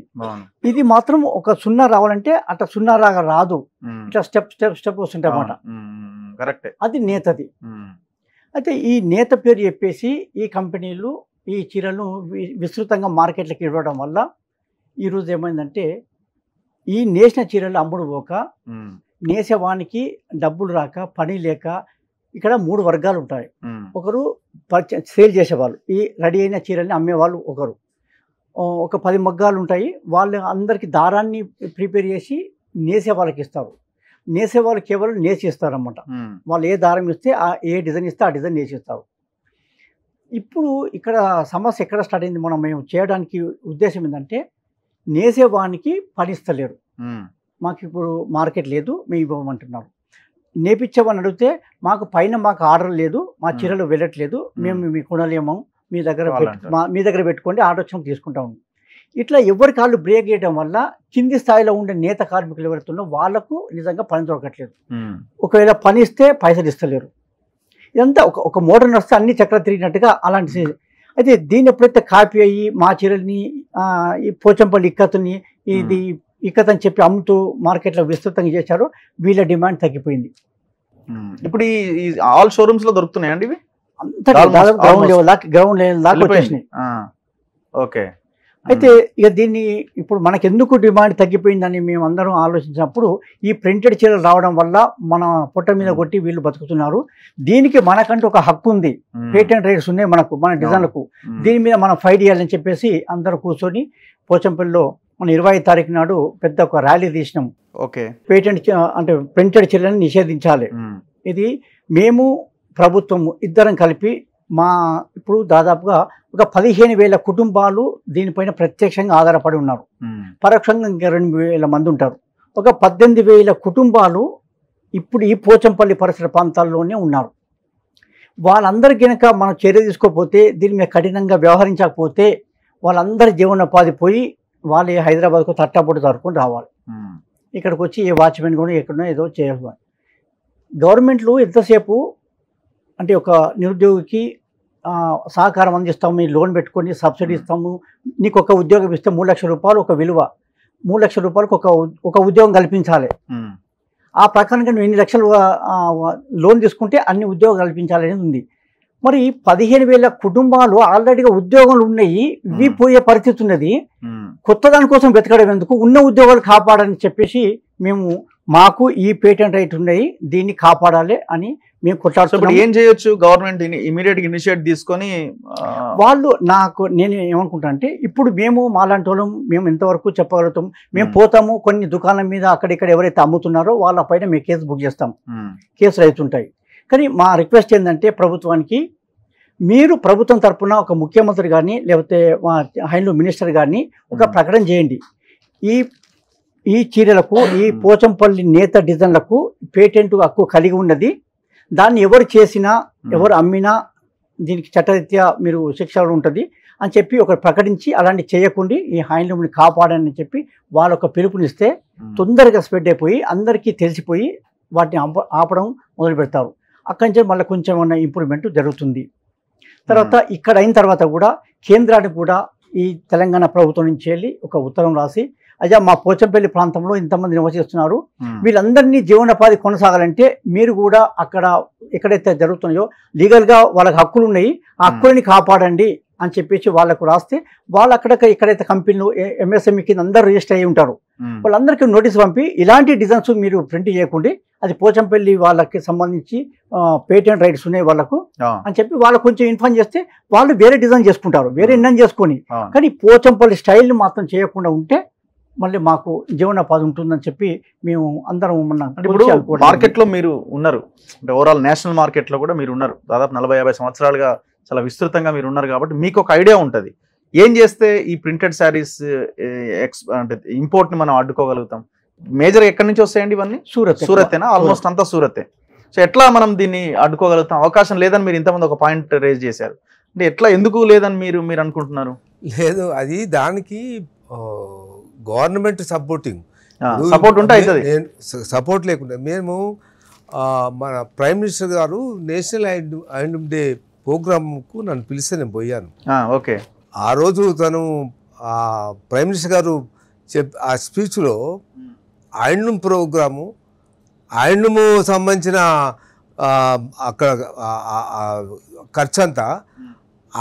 ఇది మాత్రం ఒక సున్నా రావాలంటే అట్లా సున్నా రాగా రాదు ఇట్లా స్టెప్ స్టెప్ స్టెప్ వస్తుంటాయి అన్నమాట కరెక్ట్ అది నేతది అయితే ఈ నేత పేరు చెప్పేసి ఈ కంపెనీలు ఈ చీరలను విస్తృతంగా మార్కెట్లకు ఇవ్వడం వల్ల ఈరోజు ఏమైందంటే ఈ నేసిన చీరలు అమ్ముడు పోక నేసేవానికి డబ్బులు రాక పని లేక ఇక్కడ మూడు వర్గాలు ఉంటాయి ఒకరు సేల్ చేసేవాళ్ళు ఈ రెడీ అయిన చీరల్ని అమ్మేవాళ్ళు ఒకరు ఒక పది మగ్గాలు ఉంటాయి వాళ్ళు అందరికి దారాన్ని ప్రిపేర్ చేసి నేసే వాళ్ళకి ఇస్తారు నేసే వాళ్ళు కేవలం ఇస్తారు అన్నమాట వాళ్ళు ఏ దారం ఇస్తే ఆ ఏ డిజైన్ ఇస్తే ఆ డిజైన్ నేసి ఇస్తారు ఇప్పుడు ఇక్కడ సమస్య ఎక్కడ స్టార్ట్ అయింది మనం మేము చేయడానికి ఉద్దేశం ఏంటంటే నేసేవానికి పనిస్తలేరు మాకు ఇప్పుడు మార్కెట్ లేదు మేము ఇవ్వమంటున్నారు నేపించేవాని అడిగితే మాకు పైన మాకు ఆర్డర్ లేదు మా చీరలు వెళ్ళట్లేదు మేము మీ కొనలేము మీ దగ్గర మీ దగ్గర పెట్టుకోండి ఆర్డర్ వచ్చిన తీసుకుంటాము ఇట్లా ఎవరి కాళ్ళు బ్రేక్ చేయడం వల్ల కింది స్థాయిలో ఉండే నేత కార్మికులు ఎవరుతున్నా వాళ్లకు నిజంగా పని దొరకట్లేదు ఒకవేళ పని ఇస్తే పైసలు ఇస్తలేరు ఇదంతా ఒక ఒక మోడర్న్ వస్తే అన్ని చక్ర తిరిగినట్టుగా అలాంటి అయితే దీన్ని ఎప్పుడైతే కాపీ అయ్యి మా చీరల్ని ఈ పోచంపల్లి ఇక్కతని ఇది ఇక్కతని అని చెప్పి అమ్ముతూ మార్కెట్లో విస్తృతంగా చేశారు వీళ్ళ డిమాండ్ తగ్గిపోయింది ఇప్పుడు ఈ ఆల్ షోరూమ్స్ లో దొరుకుతున్నాయండి ఇవి అంతా గ్రౌండ్ లెవెల్ దాకా గ్రౌండ్ లెవెల్ దాకా వచ్చేసినాయి ఓకే అయితే ఇక దీన్ని ఇప్పుడు మనకెందుకు డిమాండ్ తగ్గిపోయిందని మేము అందరం ఆలోచించినప్పుడు ఈ ప్రింటెడ్ చీరలు రావడం వల్ల మన పొట్ట మీద కొట్టి వీళ్ళు బతుకుతున్నారు దీనికి మనకంటూ ఒక హక్కు ఉంది పేటెంట్ రైట్స్ ఉన్నాయి మనకు మన డిజైన్లకు దీని మీద మనం ఫైట్ చేయాలని చెప్పేసి అందరూ కూర్చొని పోచంపల్లిలో మన ఇరవై తారీఖు నాడు పెద్ద ఒక ర్యాలీ తీసినాం ఓకే పేటెంట్ అంటే ప్రింటెడ్ చీరలను నిషేధించాలి ఇది మేము ప్రభుత్వము ఇద్దరం కలిపి మా ఇప్పుడు దాదాపుగా ఒక పదిహేను వేల కుటుంబాలు దీనిపైన ప్రత్యక్షంగా ఆధారపడి ఉన్నారు పరోక్షంగా ఇంకా రెండు వేల మంది ఉంటారు ఒక పద్దెనిమిది వేల కుటుంబాలు ఇప్పుడు ఈ పోచంపల్లి పరిసర ప్రాంతాల్లోనే ఉన్నారు వాళ్ళందరికీ కనుక మనం చర్య తీసుకోకపోతే దీని మీద కఠినంగా వ్యవహరించకపోతే వాళ్ళందరి జీవనోపాధి పోయి వాళ్ళు హైదరాబాద్కు తట్టబడి తరుకుని రావాలి ఇక్కడికి వచ్చి ఏ వాచ్మెన్ కూడా ఎక్కడో ఏదో చేయాలి గవర్నమెంట్లు ఎంతసేపు అంటే ఒక నిరుద్యోగికి సహకారం అందిస్తాము మీ లోన్ పెట్టుకొని సబ్సిడీ ఇస్తాము నీకు ఒక ఉద్యోగం ఇస్తే మూడు లక్షల రూపాయలు ఒక విలువ మూడు లక్షల రూపాయలకు ఒక ఒక ఉద్యోగం కల్పించాలి ఆ ప్రకారంగా నువ్వు ఎన్ని లక్షలు లోన్ తీసుకుంటే అన్ని ఉద్యోగం కల్పించాలి అనేది ఉంది మరి పదిహేను వేల కుటుంబాలు ఆల్రెడీగా ఉద్యోగాలు ఉన్నాయి ఇవి పోయే పరిస్థితి ఉన్నది కొత్త దానికోసం వెతకడం ఎందుకు ఉన్న ఉద్యోగాలు కాపాడని చెప్పేసి మేము మాకు ఈ పేటెంట్ రైట్ ఉన్నాయి దీన్ని కాపాడాలి అని మేము కొట్లాడుతున్నాం ఏం చేయొచ్చు గవర్నమెంట్ ఇమీడియట్ ఇనిషియేట్ తీసుకొని వాళ్ళు నాకు నేను ఏమనుకుంటా అంటే ఇప్పుడు మేము మాలాంటి వాళ్ళం మేము ఎంతవరకు చెప్పగలుగుతాం మేము hmm. పోతాము కొన్ని దుకాణం మీద అక్కడిక్కడ ఎవరైతే అమ్ముతున్నారో వాళ్ళ పైన మేము కేసు బుక్ చేస్తాం hmm. కేసులు అవుతుంటాయి కానీ మా రిక్వెస్ట్ ఏంటంటే ప్రభుత్వానికి మీరు ప్రభుత్వం తరఫున ఒక ముఖ్యమంత్రి కానీ లేకపోతే మా హైండ్లూమ్ మినిస్టర్ కానీ ఒక hmm. ప్రకటన చేయండి ఈ ఈ చీరలకు ఈ పోచంపల్లి నేత డిజైన్లకు పేటెంట్ హక్కు కలిగి ఉన్నది దాన్ని ఎవరు చేసినా ఎవరు అమ్మినా దీనికి చట్టరీత్యా మీరు శిక్ష ఉంటుంది అని చెప్పి ఒక ప్రకటించి అలాంటి చేయకుండా ఈ హ్యాండ్లూమ్ని కాపాడని చెప్పి వాళ్ళ ఒక పిలుపునిస్తే తొందరగా స్ప్రెడ్ అయిపోయి అందరికీ తెలిసిపోయి వాటిని ఆపడం మొదలు పెడతారు అక్కడి నుంచి మళ్ళీ కొంచెం ఉన్న ఇంప్రూవ్మెంట్ జరుగుతుంది తర్వాత ఇక్కడ అయిన తర్వాత కూడా కేంద్రానికి కూడా ఈ తెలంగాణ ప్రభుత్వం నుంచి వెళ్ళి ఒక ఉత్తరం రాసి అయ్యా మా పోచంపల్లి ప్రాంతంలో ఇంతమంది నివసిస్తున్నారు వీళ్ళందరినీ జీవనోపాధి కొనసాగాలంటే మీరు కూడా అక్కడ ఎక్కడైతే జరుగుతున్నాయో లీగల్గా వాళ్ళకి హక్కులు ఉన్నాయి ఆ హక్కులని కాపాడండి అని చెప్పేసి వాళ్ళకు రాస్తే వాళ్ళు అక్కడ ఎక్కడైతే కంపెనీలు ఎంఎస్ఎంఈ కింద అందరూ రిజిస్టర్ అయ్యి ఉంటారు వాళ్ళందరికీ నోటీస్ పంపి ఇలాంటి డిజైన్స్ మీరు ప్రింట్ చేయకుండా అది పోచంపల్లి వాళ్ళకి సంబంధించి పేటెంట్ రైట్స్ ఉన్నాయి వాళ్ళకు అని చెప్పి వాళ్ళు కొంచెం ఇన్ఫార్మ్ చేస్తే వాళ్ళు వేరే డిజైన్ చేసుకుంటారు వేరే ఇన్నం చేసుకొని కానీ పోచంపల్లి స్టైల్ని మాత్రం చేయకుండా ఉంటే మళ్ళీ మాకు జీవనోపాధి ఉంటుందని చెప్పి మేము అందరం ఇప్పుడు మార్కెట్లో మీరు ఉన్నారు అంటే ఓవరాల్ నేషనల్ మార్కెట్లో కూడా మీరు ఉన్నారు దాదాపు నలభై యాభై సంవత్సరాలుగా చాలా విస్తృతంగా మీరు ఉన్నారు కాబట్టి మీకు ఒక ఐడియా ఉంటుంది ఏం చేస్తే ఈ ప్రింటెడ్ శారీస్ ఎక్స్ అంటే ఇంపోర్ట్ని మనం అడ్డుకోగలుగుతాం మేజర్ ఎక్కడి నుంచి వస్తాయండి ఇవన్నీ సూరత్ సూరతేనా ఆల్మోస్ట్ అంతా సూరతే సో ఎట్లా మనం దీన్ని అడ్డుకోగలుగుతాం అవకాశం లేదని మీరు ఇంతమంది ఒక పాయింట్ రేజ్ చేశారు అంటే ఎట్లా ఎందుకు లేదని మీరు మీరు అనుకుంటున్నారు లేదు అది దానికి గవర్నమెంట్ సపోర్టింగ్ సపోర్ట్ ఉంటే సపోర్ట్ లేకుండా మేము మన ప్రైమ్ మినిస్టర్ గారు నేషనల్ ఐండ్ డే ప్రోగ్రామ్కు నన్ను పిలిస్తే నేను పోయాను ఓకే ఆ రోజు తను ఆ ప్రైమ్ మినిస్టర్ గారు చెప్ ఆ స్పీచ్లో ఆయన ప్రోగ్రాము ఆయనము సంబంధించిన అక్కడ ఖర్చంతా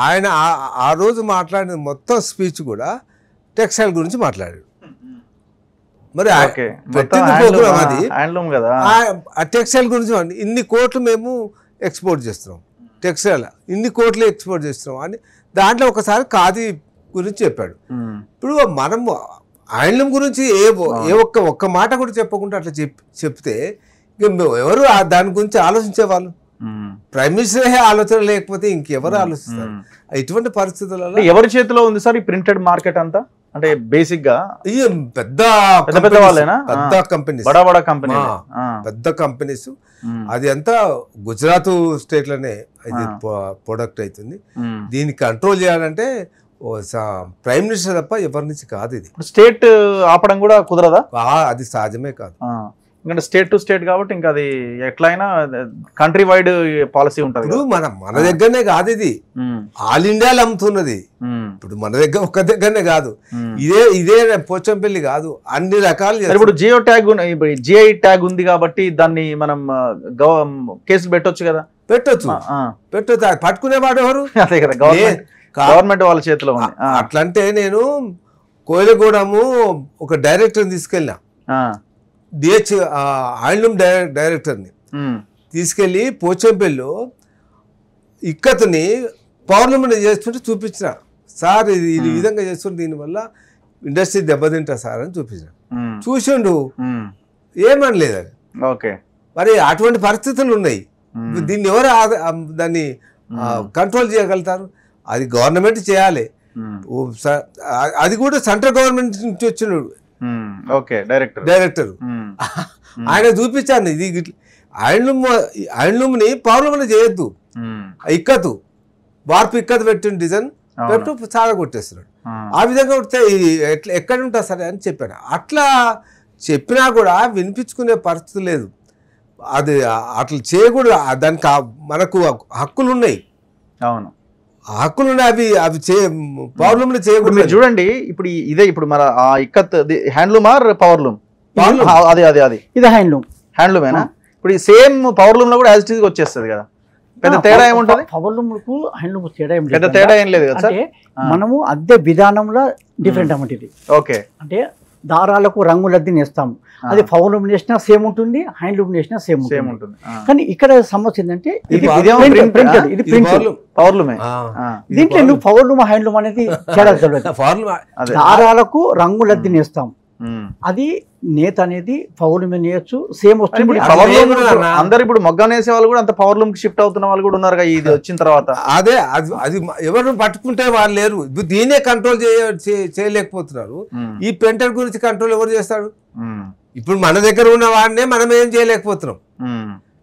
ఆయన ఆ రోజు మాట్లాడిన మొత్తం స్పీచ్ కూడా టెక్స్టైల్ గురించి మాట్లాడాడు మరి హ్యాండ్లూమ్ టెక్స్టైల్ గురించి ఇన్ని కోట్లు మేము ఎక్స్పోర్ట్ చేస్తున్నాం టెక్స్టైల్ ఇన్ని కోట్లు ఎక్స్పోర్ట్ చేస్తున్నాం అని దాంట్లో ఒకసారి ఖాదీ గురించి చెప్పాడు ఇప్పుడు మనం ఆయిలం గురించి ఏ ఏ ఒక్క ఒక్క మాట కూడా చెప్పకుండా అట్లా చెప్తే ఇక ఎవరు దాని గురించి ఆలోచించేవాళ్ళు ప్రైమ్ మినిస్టర్ ఆలోచన లేకపోతే ఇంకెవరు ఆలోచిస్తారు ఇటువంటి పరిస్థితులలో ఎవరి చేతిలో ఉంది సార్ ఈ ప్రింటెడ్ మార్కెట్ అంతా అంటే బేసిక్ గా పెద్ద పెద్ద వాళ్ళేనా పెద్ద కంపెనీస్ కంపెనీ పెద్ద కంపెనీస్ అది అంతా గుజరాత్ స్టేట్ లోనే ఇది ప్రొడక్ట్ అవుతుంది దీన్ని కంట్రోల్ చేయాలంటే ప్రైమ్ మినిస్టర్ తప్ప ఎవరి నుంచి కాదు ఇది స్టేట్ ఆపడం కూడా కుదరదా అది సహజమే కాదు ఎందుకంటే స్టేట్ టు స్టేట్ కాబట్టి ఇంకా అది ఎట్లయినా కంట్రీ వైడ్ పాలసీ ఉంటుంది ఇప్పుడు మన మన దగ్గరనే కాదు ఇది ఆల్ ఇండియాలో అమ్ముతున్నది ఇప్పుడు మన దగ్గర ఒక్క దగ్గరనే కాదు ఇదే ఇదే పోచంపల్లి కాదు అన్ని రకాలు ఇప్పుడు జియో ట్యాగ్ జిఐ ట్యాగ్ ఉంది కాబట్టి దాన్ని మనం కేసు పెట్టొచ్చు కదా పెట్టొచ్చు పెట్టొచ్చు పట్టుకునేవాడు ఎవరు అదే కదా గవర్నమెంట్ వాళ్ళ చేతిలో ఉంది అట్లంటే నేను కోయలగూడము ఒక డైరెక్టర్ని తీసుకెళ్ళా డిహెచ్ ఆండ్లూమ్ డైరెక్టర్ని తీసుకెళ్ళి పోచంపల్లి ఇక్కతని పౌర్ణమి చేస్తుంటే చూపించిన సార్ ఇది ఈ విధంగా చేస్తుంటే దీనివల్ల ఇండస్ట్రీ దెబ్బతింటా సార్ అని చూపించిన చూసిండు ఏమనలేదు అది ఓకే మరి అటువంటి పరిస్థితులు ఉన్నాయి దీన్ని ఎవరు దాన్ని కంట్రోల్ చేయగలుగుతారు అది గవర్నమెంట్ చేయాలి అది కూడా సెంట్రల్ గవర్నమెంట్ నుంచి వచ్చినాడు ఓకే డైరెక్టర్ డైరెక్టర్ ఆయన చూపించాను ఇది ఐండ్లూమ్ ఐండ్లూమ్ని పౌర్ణమిని చేయొద్దు ఇక్కతు వార్పు ఇక్కదు పెట్టిన డిజైన్ పెట్టు చాలా కొట్టేస్తున్నాడు ఆ విధంగా కొడితే ఎట్లా ఎక్కడ ఉంటా సరే అని చెప్పాడు అట్లా చెప్పినా కూడా వినిపించుకునే పరిస్థితి లేదు అది అట్లా చేయకూడదు దానికి మనకు హక్కులు ఉన్నాయి అవును ఆకులు అవి అవి చే ప్రాబ్లంలు చేయకూడదు చూడండి ఇప్పుడు ఇదే ఇప్పుడు మన ఆ ఇక్కత్ హ్యాండ్లూమ్ ఆర్ పవర్లూమ్ అదే అదే అదే ఇది హ్యాండ్లూమ్ హ్యాండ్లూమేనా ఇప్పుడు ఈ సేమ్ పవర్లూమ్ లో కూడా యాజ్ వచ్చేస్తుంది కదా పెద్ద తేడా ఏముంటుంది పవర్లూమ్కు హ్యాండ్లూమ్ తేడా ఏం పెద్ద తేడా ఏం లేదు కదా మనము అద్దె విధానంలో డిఫరెంట్ అన్నమాట ఇది ఓకే అంటే దారాలకు రంగులద్ది ఇస్తాము అది ఫౌర్ లుమినేషన్ సేమ్ ఉంటుంది హ్యాండ్ లుమినేషన్ సేమ్ సేమ్ ఉంటుంది కానీ ఇక్కడ సమస్య ఏంటంటే పవర్ లూమే దీంట్లో నువ్వు పవర్ లూమ్ హ్యాండ్ లూమ్ అనేది దారాలకు రంగులు అద్దె నేస్తాం అది నేత అనేది పవర్ లూమ్ నేయచ్చు సేమ్ వస్తుంది అందరు ఇప్పుడు మొగ్గ నేసే వాళ్ళు కూడా అంత పవర్ లూమ్ షిఫ్ట్ అవుతున్న వాళ్ళు కూడా ఉన్నారు ఇది వచ్చిన తర్వాత అదే అది ఎవరు పట్టుకుంటే వాళ్ళు లేరు దీనే కంట్రోల్ చేయలేకపోతున్నారు ఈ పెంటర్ గురించి కంట్రోల్ ఎవరు చేస్తాడు ఇప్పుడు మన దగ్గర ఉన్న వాడినే మనం ఏం చేయలేకపోతున్నాం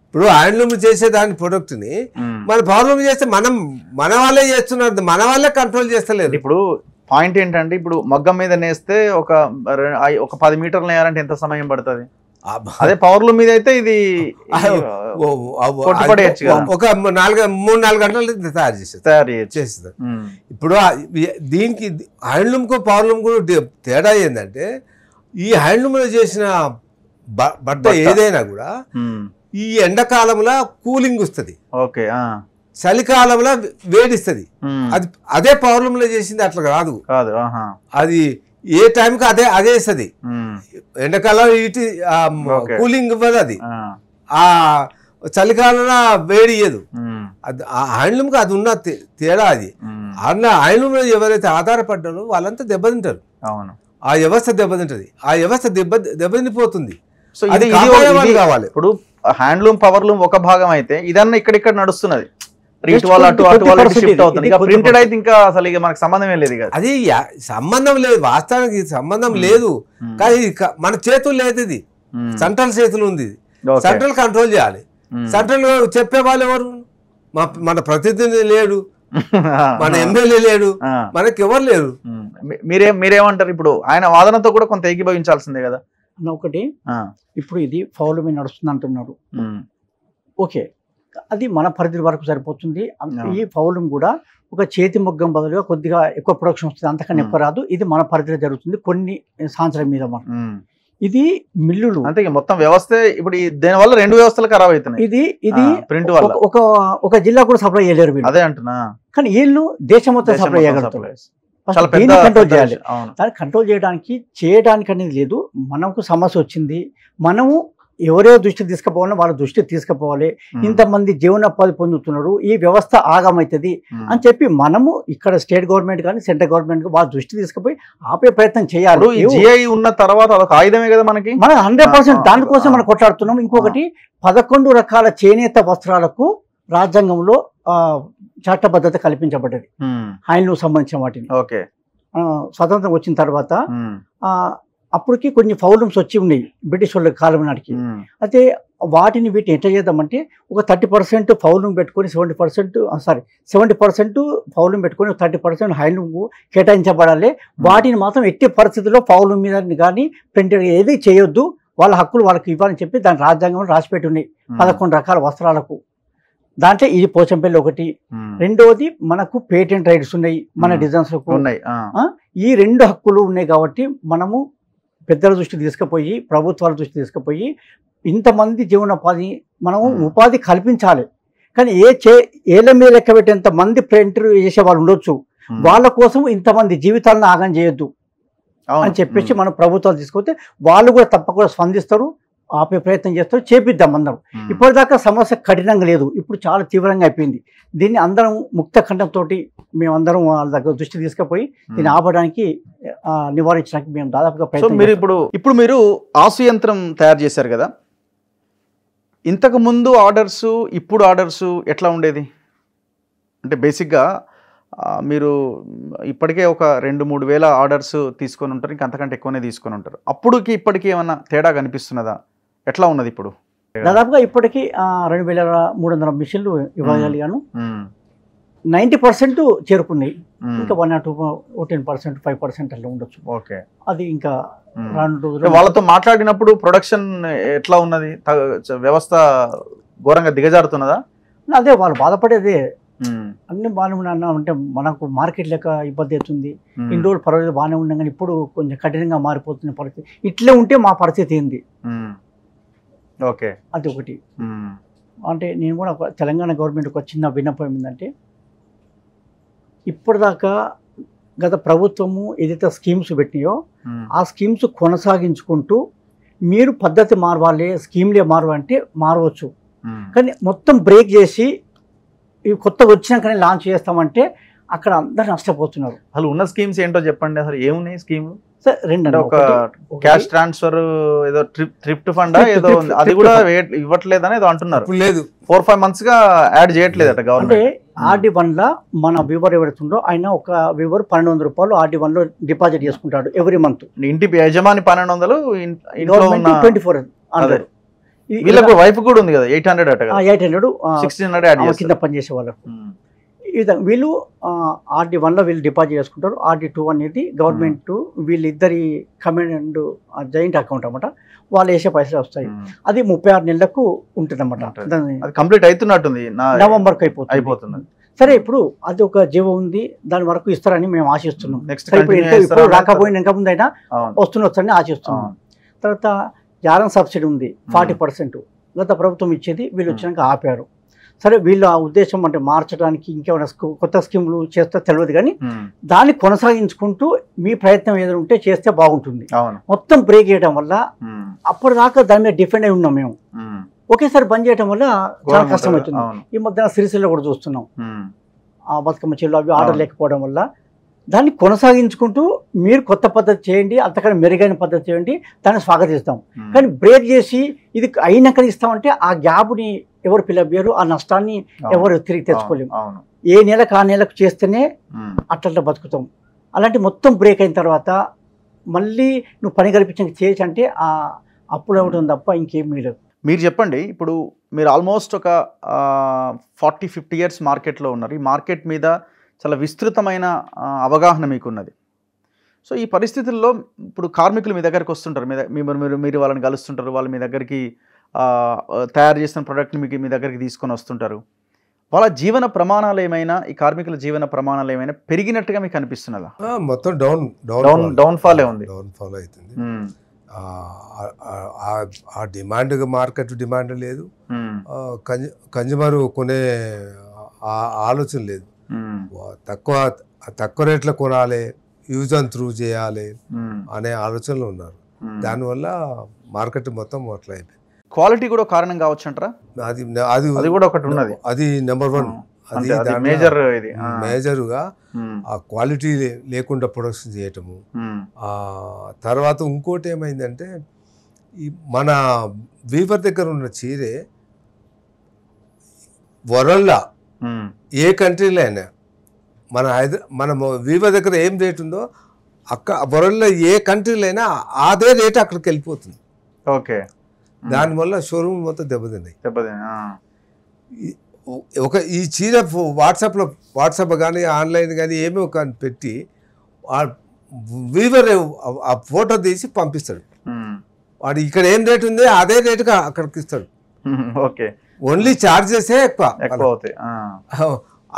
ఇప్పుడు హ్యాండ్లూమ్ చేసే దాని ప్రొడక్ట్ ని మన ప్రాబ్లం చేస్తే మనం మన వాళ్ళే చేస్తున్నారు మన వాళ్ళే కంట్రోల్ చేస్తలేదు ఇప్పుడు పాయింట్ ఏంటంటే ఇప్పుడు మగ్గం మీద నేస్తే ఒక ఒక పది మీటర్లు నేయాలంటే ఎంత సమయం పడుతుంది అదే పవర్ల మీద అయితే ఇది ఒక నాలుగు మూడు నాలుగు గంటలు తయారు చేసేది తయారు చేసేది ఇప్పుడు దీనికి హ్యాండ్లూమ్కు పవర్లూమ్ కూడా తేడా ఏంటంటే ఈ హ్యాండ్లూమ్లో చేసిన బట్ట ఏదైనా కూడా ఈ ఎండాకాలంలో కూలింగ్ వస్తుంది ఓకే చలికాలంలో వేడిస్తుంది అది అదే పౌర్ణమిలో చేసింది అట్లా కాదు కాదు అది ఏ టైంకి అదే అదే ఇస్తుంది ఎండాకాలం ఇటు కూలింగ్ ఇవ్వదు అది ఆ చలికాలంలో వేడి ఇయ్యదు హ్యాండ్లూమ్కి అది ఉన్న తేడా అది అన్న హ్యాండ్లూమ్ ఎవరైతే ఆధారపడ్డారో వాళ్ళంతా దెబ్బతింటారు అవును ఆ వ్యవస్థ దెబ్బతింటది ఆ వ్యవస్థ దెబ్బ దెబ్బతినిపోతుంది అది కావాలి ఇప్పుడు హ్యాండ్లూమ్ పవర్లూమ్ ఒక భాగం అయితే ఇదన్నా ఇక్కడిక్కడ నడుస్తున్నది అయితే ఇంకా అసలు ఇక సంబంధం లేదు అది సంబంధం లేదు వాస్తవానికి సంబంధం hmm. లేదు hmm. కానీ మన చేతులు లేదు ఇది సెంట్రల్ hmm. చేతులు ఉంది సెంట్రల్ కంట్రోల్ చేయాలి సెంట్రల్ చెప్పే వాళ్ళు ఎవరు మన ప్రతినిధి లేడు మన ఎమ్మెల్యే లేడు మనకి ఎవరు లేరు మీరే మీరేమంటారు ఇప్పుడు ఆయన వాదనతో కూడా కొంత ఏకీభవించాల్సిందే కదా ఒకటి ఇప్పుడు ఇది ఫౌల్ మీద నడుస్తుంది అంటున్నారు ఓకే అది మన పరిధి వరకు సరిపోతుంది ఈ ఫౌలం కూడా ఒక చేతి మొగ్గం బదులుగా కొద్దిగా ఎక్కువ ప్రొడక్షన్ వస్తుంది అంతకన్నా ఎక్కువ రాదు ఇది మన పరిధిలో జరుగుతుంది కొన్ని సంవత్సరాల మీద మనం ఇది మిల్లులు అంటే మొత్తం వ్యవస్థ ఇప్పుడు దేని వల్ల రెండు వ్యవస్థలు ఖరాబ్ అవుతున్నాయి ఇది ఇది ప్రింట్ వల్ల ఒక ఒక జిల్లా కూడా సప్లై చేయలేరు అదే అంటున్నా కానీ వీళ్ళు దేశం మొత్తం సప్లై చేయగలుగుతారు కంట్రోల్ చేయాలి దాన్ని కంట్రోల్ చేయడానికి చేయడానికి అనేది లేదు మనకు సమస్య వచ్చింది మనము ఎవరే దృష్టి తీసుకుపోవాలో వాళ్ళ దృష్టి తీసుకుపోవాలి ఇంతమంది జీవనోపాధి పొందుతున్నారు ఈ వ్యవస్థ ఆగమవుతుంది అని చెప్పి మనము ఇక్కడ స్టేట్ గవర్నమెంట్ కానీ సెంట్రల్ గవర్నమెంట్ వాళ్ళ దృష్టి తీసుకుపోయి ఆపే ప్రయత్నం చేయాలి ఉన్న తర్వాత ఆయుధమే కదా మనకి మనం హండ్రెడ్ పర్సెంట్ దానికోసం మనం కొట్లాడుతున్నాం ఇంకొకటి పదకొండు రకాల చేనేత వస్త్రాలకు రాజ్యాంగంలో చట్టబద్ధత కల్పించబడ్డది ఆయనకు సంబంధించిన వాటిని స్వతంత్రం వచ్చిన తర్వాత అప్పటికి కొన్ని ఫౌలమ్స్ వచ్చి ఉన్నాయి బ్రిటిష్ వాళ్ళ కాలం నాటికి అయితే వాటిని వీటిని ఎంటర్ చేద్దామంటే ఒక థర్టీ పర్సెంట్ ఫౌలం పెట్టుకొని seventy percent sorry seventy percent ఫౌలం పెట్టుకొని థర్టీ పర్సెంట్ హ్యాండ్లూమ్కు కేటాయించబడాలి వాటిని మాత్రం ఎట్టి పరిస్థితుల్లో ఫౌలం మీద కానీ ప్రింట్ ఏది చేయొద్దు వాళ్ళ హక్కులు వాళ్ళకి ఇవ్వాలని చెప్పి దాని రాజ్యాంగంలో రాసిపెట్టి ఉన్నాయి పదకొండు రకాల వస్త్రాలకు దాంట్లో ఇది పోచంపల్లి ఒకటి రెండోది మనకు పేటెంట్ రైట్స్ ఉన్నాయి మన డిజైన్స్ ఉన్నాయి ఈ రెండు హక్కులు ఉన్నాయి కాబట్టి మనము పెద్దల దృష్టి తీసుకుపోయి ప్రభుత్వాల దృష్టి తీసుకుపోయి ఇంతమంది జీవనోపాధి మనం ఉపాధి కల్పించాలి కానీ ఏ చే ఏళ్ళ మీద లెక్క పెట్టేంత మంది ప్రింటర్ చేసే వాళ్ళు ఉండొచ్చు వాళ్ళ కోసం ఇంతమంది జీవితాలను ఆగం చేయొద్దు అని చెప్పేసి మనం ప్రభుత్వాలు తీసుకొస్తే వాళ్ళు కూడా తప్పకుండా స్పందిస్తారు ఆపే ప్రయత్నం చేస్తారు చేపిద్దాం అందరం ఇప్పటిదాకా సమస్య కఠినంగా లేదు ఇప్పుడు చాలా తీవ్రంగా అయిపోయింది దీన్ని అందరం ముక్త ఖండంతో మేమందరం వాళ్ళ దగ్గర దృష్టి తీసుకుపోయి దీన్ని ఆపడానికి నివారించడానికి మేము దాదాపుగా ప్రయత్నం మీరు ఇప్పుడు ఇప్పుడు మీరు ఆసు యంత్రం తయారు చేశారు కదా ఇంతకు ముందు ఆర్డర్స్ ఇప్పుడు ఆర్డర్స్ ఎట్లా ఉండేది అంటే బేసిక్గా మీరు ఇప్పటికే ఒక రెండు మూడు వేల ఆర్డర్స్ తీసుకొని ఉంటారు ఇంకా అంతకంటే ఎక్కువనే తీసుకొని ఉంటారు అప్పుడుకి ఇప్పటికీ ఏమైనా తేడా కనిపిస్తున్నదా ఎట్లా ఉన్నది ఇప్పుడు దాదాపుగా ఇప్పటికి రెండు వేల మూడు వందల మిషన్లు ఇవ్వగలిగాను నైంటీ పర్సెంట్ చేరుకున్నాయి ఇంకా one or two ten percent five percent అట్లా ఉండొచ్చు ఓకే అది ఇంకా రాను వాళ్ళతో మాట్లాడినప్పుడు ప్రొడక్షన్ ఎట్లా ఉన్నది వ్యవస్థ ఘోరంగా దిగజారుతున్నదా అదే వాళ్ళు బాధపడేదే అన్ని బాగానే ఉన్నా అంటే మనకు మార్కెట్ లెక్క ఇబ్బంది అవుతుంది ఇన్ని రోజులు పర్వాలేదు బాగానే ఉన్నాం కానీ ఇప్పుడు కొంచెం కఠినంగా మారిపోతున్న పరిస్థితి ఇట్లే ఉంటే మా పరిస్థితి ఏంది ఓకే అది ఒకటి అంటే నేను కూడా ఒక తెలంగాణ గవర్నమెంట్ ఒక చిన్న విన్నపం ఏంటంటే ఇప్పటిదాకా గత ప్రభుత్వము ఏదైతే స్కీమ్స్ పెట్టినాయో ఆ స్కీమ్స్ కొనసాగించుకుంటూ మీరు పద్ధతి మారవాలి స్కీమ్లే మారవంటే మారవచ్చు కానీ మొత్తం బ్రేక్ చేసి ఇవి కొత్తగా వచ్చినాకనే లాంచ్ చేస్తామంటే అక్కడ అందరు నష్టపోతున్నారు అసలు ఉన్న స్కీమ్స్ ఏంటో చెప్పండి అసలు ఏమున్నాయి స్కీమ్ సార్ రెండు ఒక క్యాష్ ట్రాన్స్ఫర్ ఏదో ట్రిప్ ట్రిప్ట్ ఫండ్ ఏదో అది కూడా ఇవ్వట్లేదని ఏదో అంటున్నారు లేదు ఫోర్ ఫైవ్ మంత్స్ గా యాడ్ చేయట్లేదు అట గవర్నమెంట్ ఆర్డీ వన్ లా మన వ్యూవర్ ఉందో ఆయన ఒక వివర్ పన్నెండు వందల రూపాయలు ఆర్డీ వన్ లో డిపాజిట్ చేసుకుంటాడు ఎవ్రీ మంత్ ఇంటి యజమాని పన్నెండు వందలు ట్వంటీ ఫోర్ హండ్రెడ్ వీళ్ళకు వైఫ్ కూడా ఉంది కదా eight hundred eight hundred sixteen hundred కింద పనిచేసే వాళ్ళకు hmm. ఈ విధంగా వీళ్ళు ఆర్డీ వన్లో వీళ్ళు డిపాజిట్ చేసుకుంటారు ఆర్డీ టూ అనేది గవర్నమెంట్ వీళ్ళిద్దరి కమాండ్ జాయింట్ అకౌంట్ అనమాట వాళ్ళు వేసే పైసలు వస్తాయి అది ముప్పై ఆరు నెలలకు ఉంటుంది అనమాట కంప్లీట్ అవుతున్నట్టుంది నవంబర్కి అయిపోతుంది అయిపోతుంది సరే ఇప్పుడు అది ఒక జీవం ఉంది దాని వరకు ఇస్తారని మేము ఆశిస్తున్నాం నెక్స్ట్ ఇప్పుడు రాకపోయిన ఇంకా ముందు అయినా వస్తున్న ఆశిస్తున్నాం తర్వాత జారం సబ్సిడీ ఉంది ఫార్టీ పర్సెంట్ గత ప్రభుత్వం ఇచ్చేది వీళ్ళు వచ్చినాక ఆపారు సరే వీళ్ళు ఆ ఉద్దేశం అంటే మార్చడానికి ఇంకేమైనా కొత్త స్కీములు చేస్తే తెలియదు కానీ దాన్ని కొనసాగించుకుంటూ మీ ప్రయత్నం ఏదైనా ఉంటే చేస్తే బాగుంటుంది మొత్తం బ్రేక్ చేయడం వల్ల అప్పటిదాకా దాని మీద డిపెండ్ అయి ఉన్నాం మేము ఒకేసారి బంద్ చేయడం వల్ల చాలా కష్టం అవుతుంది ఈ మధ్యన సిరిసిల్ల కూడా చూస్తున్నాం ఆ బతుకమ్మ చెల్లు అవి ఆర్డర్ లేకపోవడం వల్ల దాన్ని కొనసాగించుకుంటూ మీరు కొత్త పద్ధతి చేయండి అంతకన్నా మెరుగైన పద్ధతి చేయండి దాన్ని స్వాగతిస్తాం కానీ బ్రేక్ చేసి ఇది అయినాక ఇస్తామంటే ఆ గ్యాప్ని ఎవరు ఫిలప్ చేయరు ఆ నష్టాన్ని ఎవరు తిరిగి తెచ్చుకోలేము ఏ నెలకు ఆ నెలకు చేస్తేనే అట్లా బతుకుతాం అలాంటి మొత్తం బ్రేక్ అయిన తర్వాత మళ్ళీ నువ్వు పని కల్పించిన చేసి అంటే ఆ అప్పులు ఉంటుంది తప్ప ఇంకేం లేదు మీరు చెప్పండి ఇప్పుడు మీరు ఆల్మోస్ట్ ఒక ఫార్టీ ఫిఫ్టీ ఇయర్స్ మార్కెట్లో ఉన్నారు ఈ మార్కెట్ మీద చాలా విస్తృతమైన అవగాహన మీకున్నది సో ఈ పరిస్థితుల్లో ఇప్పుడు కార్మికులు మీ దగ్గరికి వస్తుంటారు మీ మీరు మీరు మీరు వాళ్ళని కలుస్తుంటారు వాళ్ళు మీ దగ్గరికి తయారు చేసిన ప్రోడక్ట్ని మీకు మీ దగ్గరికి తీసుకొని వస్తుంటారు వాళ్ళ జీవన ప్రమాణాలు ఏమైనా ఈ కార్మికుల జీవన ప్రమాణాలు ఏమైనా పెరిగినట్టుగా మీకు అనిపిస్తున్నదా మొత్తం డౌన్ డౌన్ డౌన్ ఫాల్ ఉంది డౌన్ ఫాల్ అవుతుంది ఆ డిమాండ్ మార్కెట్ డిమాండ్ లేదు కన్జ్యూమర్ కొనే ఆలోచన లేదు తక్కువ తక్కువ రేట్లో కొనాలి యూజ్ అండ్ త్రూ చేయాలి అనే ఆలోచనలు ఉన్నారు దానివల్ల మార్కెట్ మొత్తం అట్లా అయిపోయింది క్వాలిటీ కూడా కారణం కావచ్చు అంటారా అది అది అది కూడా ఒకటి ఉన్నది అది నెంబర్ వన్ అది మేజర్ ఇది మేజర్గా ఆ క్వాలిటీ లేకుండా ప్రొడక్షన్ చేయటము తర్వాత ఇంకోటి ఏమైందంటే ఈ మన వీవర్ దగ్గర ఉన్న చీరే వరల్లా ఏ కంట్రీలో అయినా మన హైదరా మన వీవర్ దగ్గర ఏం రేట్ ఉందో అక్క వరల్డ్లో ఏ కంట్రీలో అయినా అదే రేట్ అక్కడికి వెళ్ళిపోతుంది ఓకే దానివల్ల షోరూమ్ మొత్తం దెబ్బతిన్నాయి దెబ్బతిన్నాయి ఒక ఈ చీర వాట్సాప్లో వాట్సాప్ కానీ ఆన్లైన్ కానీ ఏమో కానీ పెట్టి వీవర్ ఆ ఫోటో తీసి పంపిస్తాడు వాడు ఇక్కడ ఏం రేట్ ఉంది అదే రేటుకి అక్కడికి ఇస్తాడు ఓకే ఓన్లీ చార్జెసే ఎక్కువ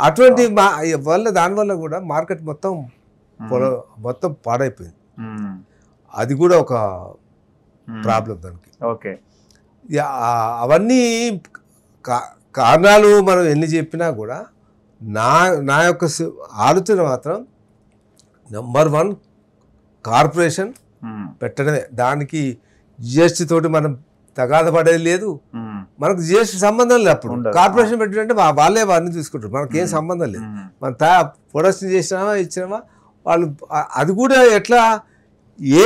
అటువంటి మా వల్ల దానివల్ల కూడా మార్కెట్ మొత్తం మొత్తం పాడైపోయింది అది కూడా ఒక ప్రాబ్లం దానికి ఓకే అవన్నీ కారణాలు మనం ఎన్ని చెప్పినా కూడా నా నా యొక్క ఆలోచన మాత్రం నెంబర్ వన్ కార్పొరేషన్ పెట్టడమే దానికి జిఎస్టీ తోటి మనం తగాద పడేది లేదు మనకు జిఎస్టీ సంబంధం లేదు అప్పుడు కార్పొరేషన్ పెట్టినంటే వాళ్ళే వారిని తీసుకుంటారు మనకి ఏం సంబంధం లేదు మన తయా ప్రొడక్షన్ చేసినామా ఇచ్చినామా వాళ్ళు అది కూడా ఎట్లా ఏ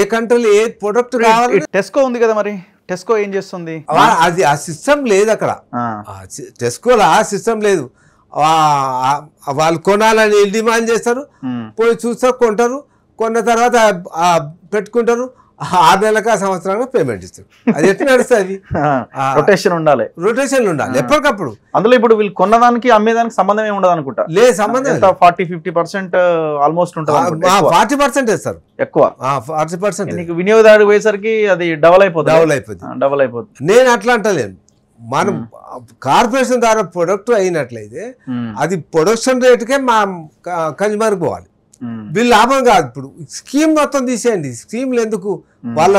ఏ కంట్రీలో ఏ ప్రొడక్ట్ కావాలి టెస్కో ఉంది కదా మరి టెస్కో ఏం చేస్తుంది అది ఆ సిస్టమ్ లేదు అక్కడ టెస్కోలో ఆ సిస్టమ్ లేదు వాళ్ళు కొనాలని డిమాండ్ చేస్తారు పోయి చూస్తారు కొంటారు కొన్న తర్వాత పెట్టుకుంటారు ఆరు నెలలకు సంవత్సరానికి పేమెంట్ ఇస్తారు అది ఎట్లా నడుస్తుంది రొటేషన్ ఉండాలి రొటేషన్ ఉండాలి ఎప్పటికప్పుడు అందులో ఇప్పుడు వీళ్ళు కొన్నదానికి అమ్మేదానికి సంబంధం ఏమి ఉండదు అనుకుంటా లేదు సంబంధం ఫార్టీ ఫిఫ్టీ పర్సెంట్ ఆల్మోస్ట్ ఉంటుంది ఫార్టీ పర్సెంట్ ఇస్తారు ఎక్కువ ఫార్టీ పర్సెంట్ నీకు వినియోగదారు పోయేసరికి అది డబల్ అయిపోతుంది డబల్ అయిపోతుంది డబల్ అయిపోతుంది నేను అట్లా అంటలేను మనం కార్పొరేషన్ ద్వారా ప్రొడక్ట్ అయినట్లయితే అది ప్రొడక్షన్ రేటుకే మా కన్జ్యూమర్కి పోవాలి వీళ్ళు లాభం కాదు ఇప్పుడు స్కీమ్ మొత్తం తీసేయండి స్కీమ్లు ఎందుకు వాళ్ళ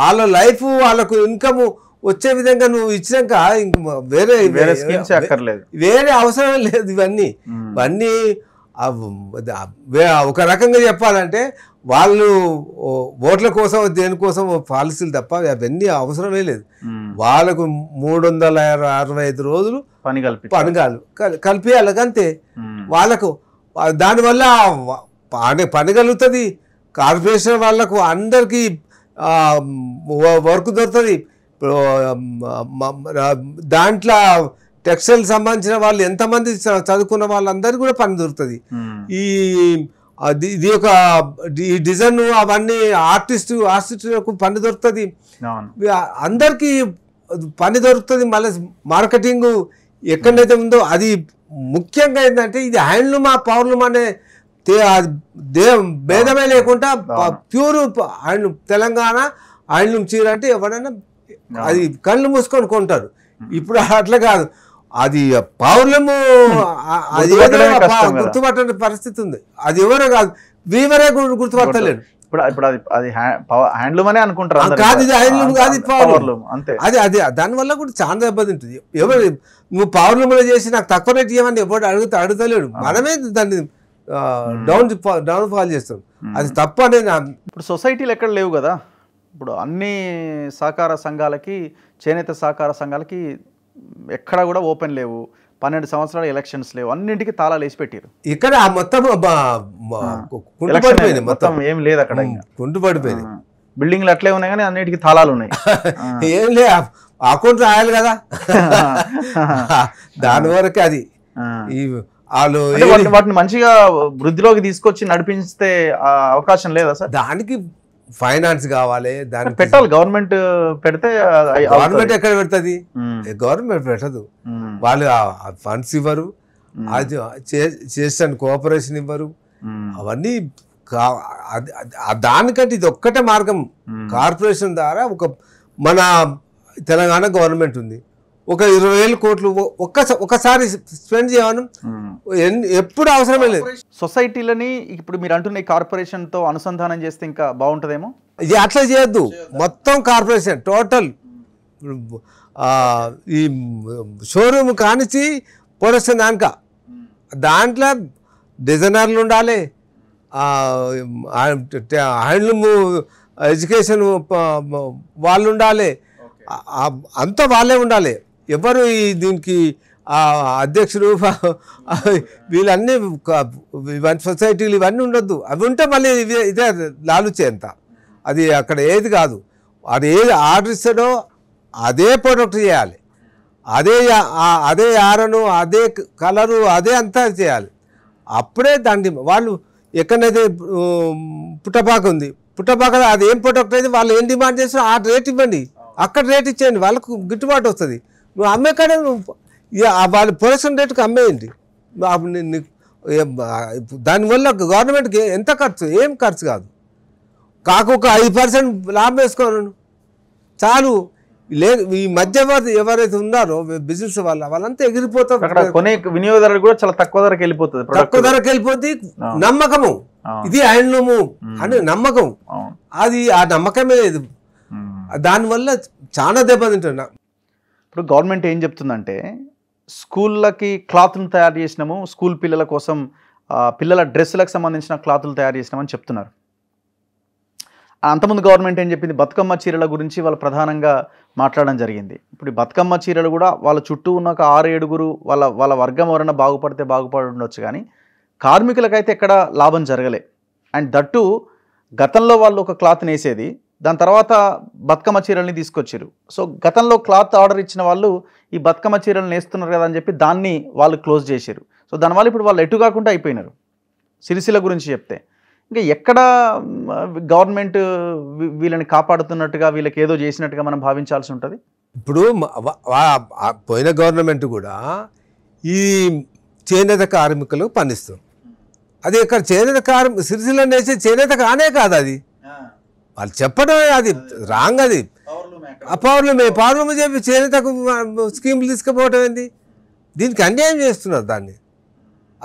వాళ్ళ లైఫ్ వాళ్ళకు ఇన్కమ్ వచ్చే విధంగా నువ్వు ఇచ్చినాక ఇంక వేరే వేరే స్కీమ్స్ వేరే అవసరం లేదు ఇవన్నీ ఇవన్నీ ఒక రకంగా చెప్పాలంటే వాళ్ళు ఓట్ల కోసం దేనికోసం పాలసీలు తప్ప అవన్నీ అవసరమే లేదు వాళ్ళకు మూడు వందల అరవై ఐదు రోజులు పని కలిపి పని కాదు కల్పించాలి అంతే వాళ్ళకు దానివల్ల పని పని కలుగుతుంది కార్పొరేషన్ వాళ్ళకు అందరికీ వర్క్ దొరుకుతుంది దాంట్లో టెక్స్టైల్ సంబంధించిన వాళ్ళు ఎంతమంది చదువుకున్న వాళ్ళందరికీ కూడా పని దొరుకుతుంది ఈ ఇది ఒక ఈ డిజైన్ అవన్నీ ఆర్టిస్ట్ ఆర్టిస్టులకు పని దొరుకుతుంది అందరికీ పని దొరుకుతుంది మళ్ళీ మార్కెటింగ్ ఎక్కడైతే ఉందో అది ముఖ్యంగా ఏంటంటే ఇది హ్యాండ్లూమ్ ఆ పవర్లూమ్ అనే భేదమే లేకుండా ప్యూర్ హ్యాండ్లూమ్ తెలంగాణ హ్యాండ్లూమ్ చీర అంటే ఎవరైనా అది కళ్ళు మూసుకొని కొంటారు ఇప్పుడు అట్లా కాదు అది పౌర్ణము అది గుర్తుపట్టని పరిస్థితి ఉంది అది ఎవరో కాదు వీవరే గుర్తుపట్టలేదు ఇప్పుడు ఇప్పుడు అది అది హ్యాండ్లూమ్ అనే అనుకుంటారు కాదు ఇది హ్యాండ్లూమ్ కాదు పవర్లూమ్ అంతే అది అది దానివల్ల కూడా చాలా దెబ్బతింటుంది ఎవరు నువ్వు పవర్లూమ్లో చేసి నాకు తక్కువ రేట్ ఇవ్వండి ఎవరు అడుగుతా అడుగుతలేడు మనమే దాన్ని డౌన్ డౌన్ ఫాల్ చేస్తాం అది తప్పు అనేది ఇప్పుడు సొసైటీలు ఎక్కడ లేవు కదా ఇప్పుడు అన్ని సహకార సంఘాలకి చేనేత సహకార సంఘాలకి ఎక్కడా కూడా ఓపెన్ లేవు పన్నెండు సంవత్సరాలు ఎలక్షన్స్ లేవు అన్నింటికి తాళాలు వేసి పెట్టారు ఇక్కడ మొత్తం కుంటుపడిపోయింది మొత్తం ఏం లేదు అక్కడ కుంటుపడిపోయింది బిల్డింగ్లు అట్లే ఉన్నాయి కానీ అన్నిటికీ తాళాలు ఉన్నాయి ఏం లే అకౌంట్ రాయాలి కదా దాని వరకే అది వాళ్ళు వాటిని మంచిగా వృద్ధిలోకి తీసుకొచ్చి నడిపించే అవకాశం లేదా సార్ దానికి ఫైనాన్స్ కావాలి దాన్ని పెట్టాలి గవర్నమెంట్ పెడితే గవర్నమెంట్ ఎక్కడ పెడుతుంది గవర్నమెంట్ పెట్టదు వాళ్ళు ఫండ్స్ ఇవ్వరు అది చేస్తాను కోఆపరేషన్ ఇవ్వరు అవన్నీ దానికంటే ఇది ఒక్కటే మార్గం కార్పొరేషన్ ద్వారా ఒక మన తెలంగాణ గవర్నమెంట్ ఉంది ఒక ఇరవై వేల కోట్లు ఒక్క ఒకసారి స్పెండ్ చేయను ఎప్పుడు అవసరమే లేదు సొసైటీలని ఇప్పుడు మీరు అంటున్న కార్పొరేషన్తో అనుసంధానం చేస్తే ఇంకా బాగుంటుందేమో ఇది అట్లా చేయొద్దు మొత్తం కార్పొరేషన్ టోటల్ ఈ షోరూమ్ కానిచ్చి పొడస్తుంది దానిక దాంట్లో డిజైనర్లు ఉండాలి హ్యాండ్లూమ్ ఎడ్యుకేషన్ వాళ్ళు ఉండాలి అంతా వాళ్ళే ఉండాలి ఎవరు ఈ దీనికి అధ్యక్షుడు వీళ్ళన్నీ ఇవన్నీ సొసైటీలు ఇవన్నీ ఉండొద్దు అవి ఉంటే మళ్ళీ ఇదే లాలుచే అంత అది అక్కడ ఏది కాదు అది ఏది ఆర్డర్ ఇస్తాడో అదే ప్రొడక్ట్ చేయాలి అదే అదే ఆరను అదే కలరు అదే అంతా చేయాలి అప్పుడే దాన్ని వాళ్ళు ఎక్కడైతే పుట్టపాక ఉంది పుట్టపాక అది ఏం ప్రొడక్ట్ అయితే వాళ్ళు ఏం డిమాండ్ చేసిన ఆ రేట్ ఇవ్వండి అక్కడ రేట్ ఇచ్చేయండి వాళ్ళకు గిట్టుబాటు వస్తుంది నువ్వు అమ్మే కాడే నువ్వు వాళ్ళు ప్రొడక్షన్ రేటుకి అమ్మేయండి దానివల్ల గవర్నమెంట్కి ఎంత ఖర్చు ఏం ఖర్చు కాదు కాకు ఒక ఐదు పర్సెంట్ లాభం వేసుకోను చాలు లే ఈ మధ్య ఎవరైతే ఉన్నారో బిజినెస్ వాళ్ళ వాళ్ళంతా ఎగిరిపోతారు కొనే వినియోగదారులు కూడా చాలా తక్కువ ధరకు వెళ్ళిపోతుంది తక్కువ ధరకు వెళ్ళిపోతే నమ్మకము ఇది ఆయనము అని నమ్మకం అది ఆ నమ్మకమే లేదు దానివల్ల చాలా దెబ్బతింటున్నా ఇప్పుడు గవర్నమెంట్ ఏం చెప్తుందంటే స్కూళ్ళకి క్లాత్ను తయారు చేసినాము స్కూల్ పిల్లల కోసం పిల్లల డ్రెస్సులకు సంబంధించిన క్లాత్లు తయారు చేసినామని చెప్తున్నారు అంతముందు గవర్నమెంట్ ఏం చెప్పింది బతుకమ్మ చీరల గురించి వాళ్ళు ప్రధానంగా మాట్లాడడం జరిగింది ఇప్పుడు బతుకమ్మ చీరలు కూడా వాళ్ళ చుట్టూ ఉన్న ఒక ఆరు ఏడుగురు వాళ్ళ వాళ్ళ వర్గం ఎవరైనా బాగుపడితే బాగుపడి ఉండొచ్చు కానీ కార్మికులకైతే ఎక్కడ లాభం జరగలే అండ్ దట్టు గతంలో వాళ్ళు ఒక క్లాత్ నేసేది దాని తర్వాత బతుకమ్మ చీరల్ని తీసుకొచ్చారు సో గతంలో క్లాత్ ఆర్డర్ ఇచ్చిన వాళ్ళు ఈ బతుకమ్మ చీరలు నేస్తున్నారు కదా అని చెప్పి దాన్ని వాళ్ళు క్లోజ్ చేశారు సో దానివల్ల ఇప్పుడు వాళ్ళు ఎటు కాకుండా అయిపోయినారు సిరిసిల గురించి చెప్తే ఇంకా ఎక్కడ గవర్నమెంట్ వీళ్ళని కాపాడుతున్నట్టుగా వీళ్ళకి ఏదో చేసినట్టుగా మనం భావించాల్సి ఉంటుంది ఇప్పుడు పోయిన గవర్నమెంట్ కూడా ఈ చేనేత కార్మికులు పనిస్తుంది అది ఇక్కడ చేనేత కార్మి సిరిసిల్ల నేసే చేనేత కానే కాదు అది వాళ్ళు చెప్పడమే అది రాంగ్ అది పౌర్ణమి పౌర్ణమి చెప్పి చేనేతకు స్కీములు తీసుకుపోవటం ఏంటి దీనికి అన్యాయం చేస్తున్నారు దాన్ని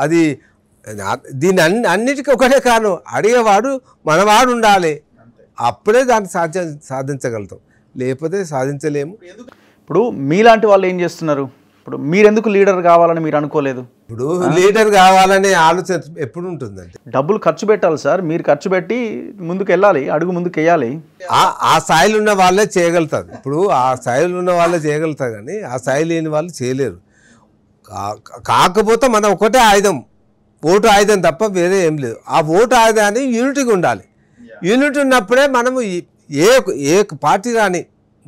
అది దీని అన్ని అన్నిటికీ ఒకటే కారణం అడిగేవాడు మనవాడు ఉండాలి అప్పుడే దాన్ని సాధ్య సాధించగలుగుతాం లేకపోతే సాధించలేము ఇప్పుడు మీలాంటి వాళ్ళు ఏం చేస్తున్నారు ఇప్పుడు మీరెందుకు లీడర్ కావాలని మీరు అనుకోలేదు ఇప్పుడు లీడర్ కావాలనే ఆలోచన ఎప్పుడు ఉంటుందండి డబ్బులు ఖర్చు పెట్టాలి సార్ మీరు ఖర్చు పెట్టి ముందుకు వెళ్ళాలి అడుగు ముందుకు వెయ్యాలి ఆ స్థాయిలో ఉన్న వాళ్ళే చేయగలుగుతారు ఇప్పుడు ఆ స్థాయిలో ఉన్న వాళ్ళే చేయగలుగుతారు కానీ ఆ స్థాయి లేని వాళ్ళు చేయలేరు కాకపోతే మనం ఒకటే ఆయుధం ఓటు ఆయుధం తప్ప వేరే ఏం లేదు ఆ ఓటు ఆయుధాన్ని యూనిటీగా ఉండాలి యూనిట్ ఉన్నప్పుడే మనము ఏ ఏ పార్టీ రాని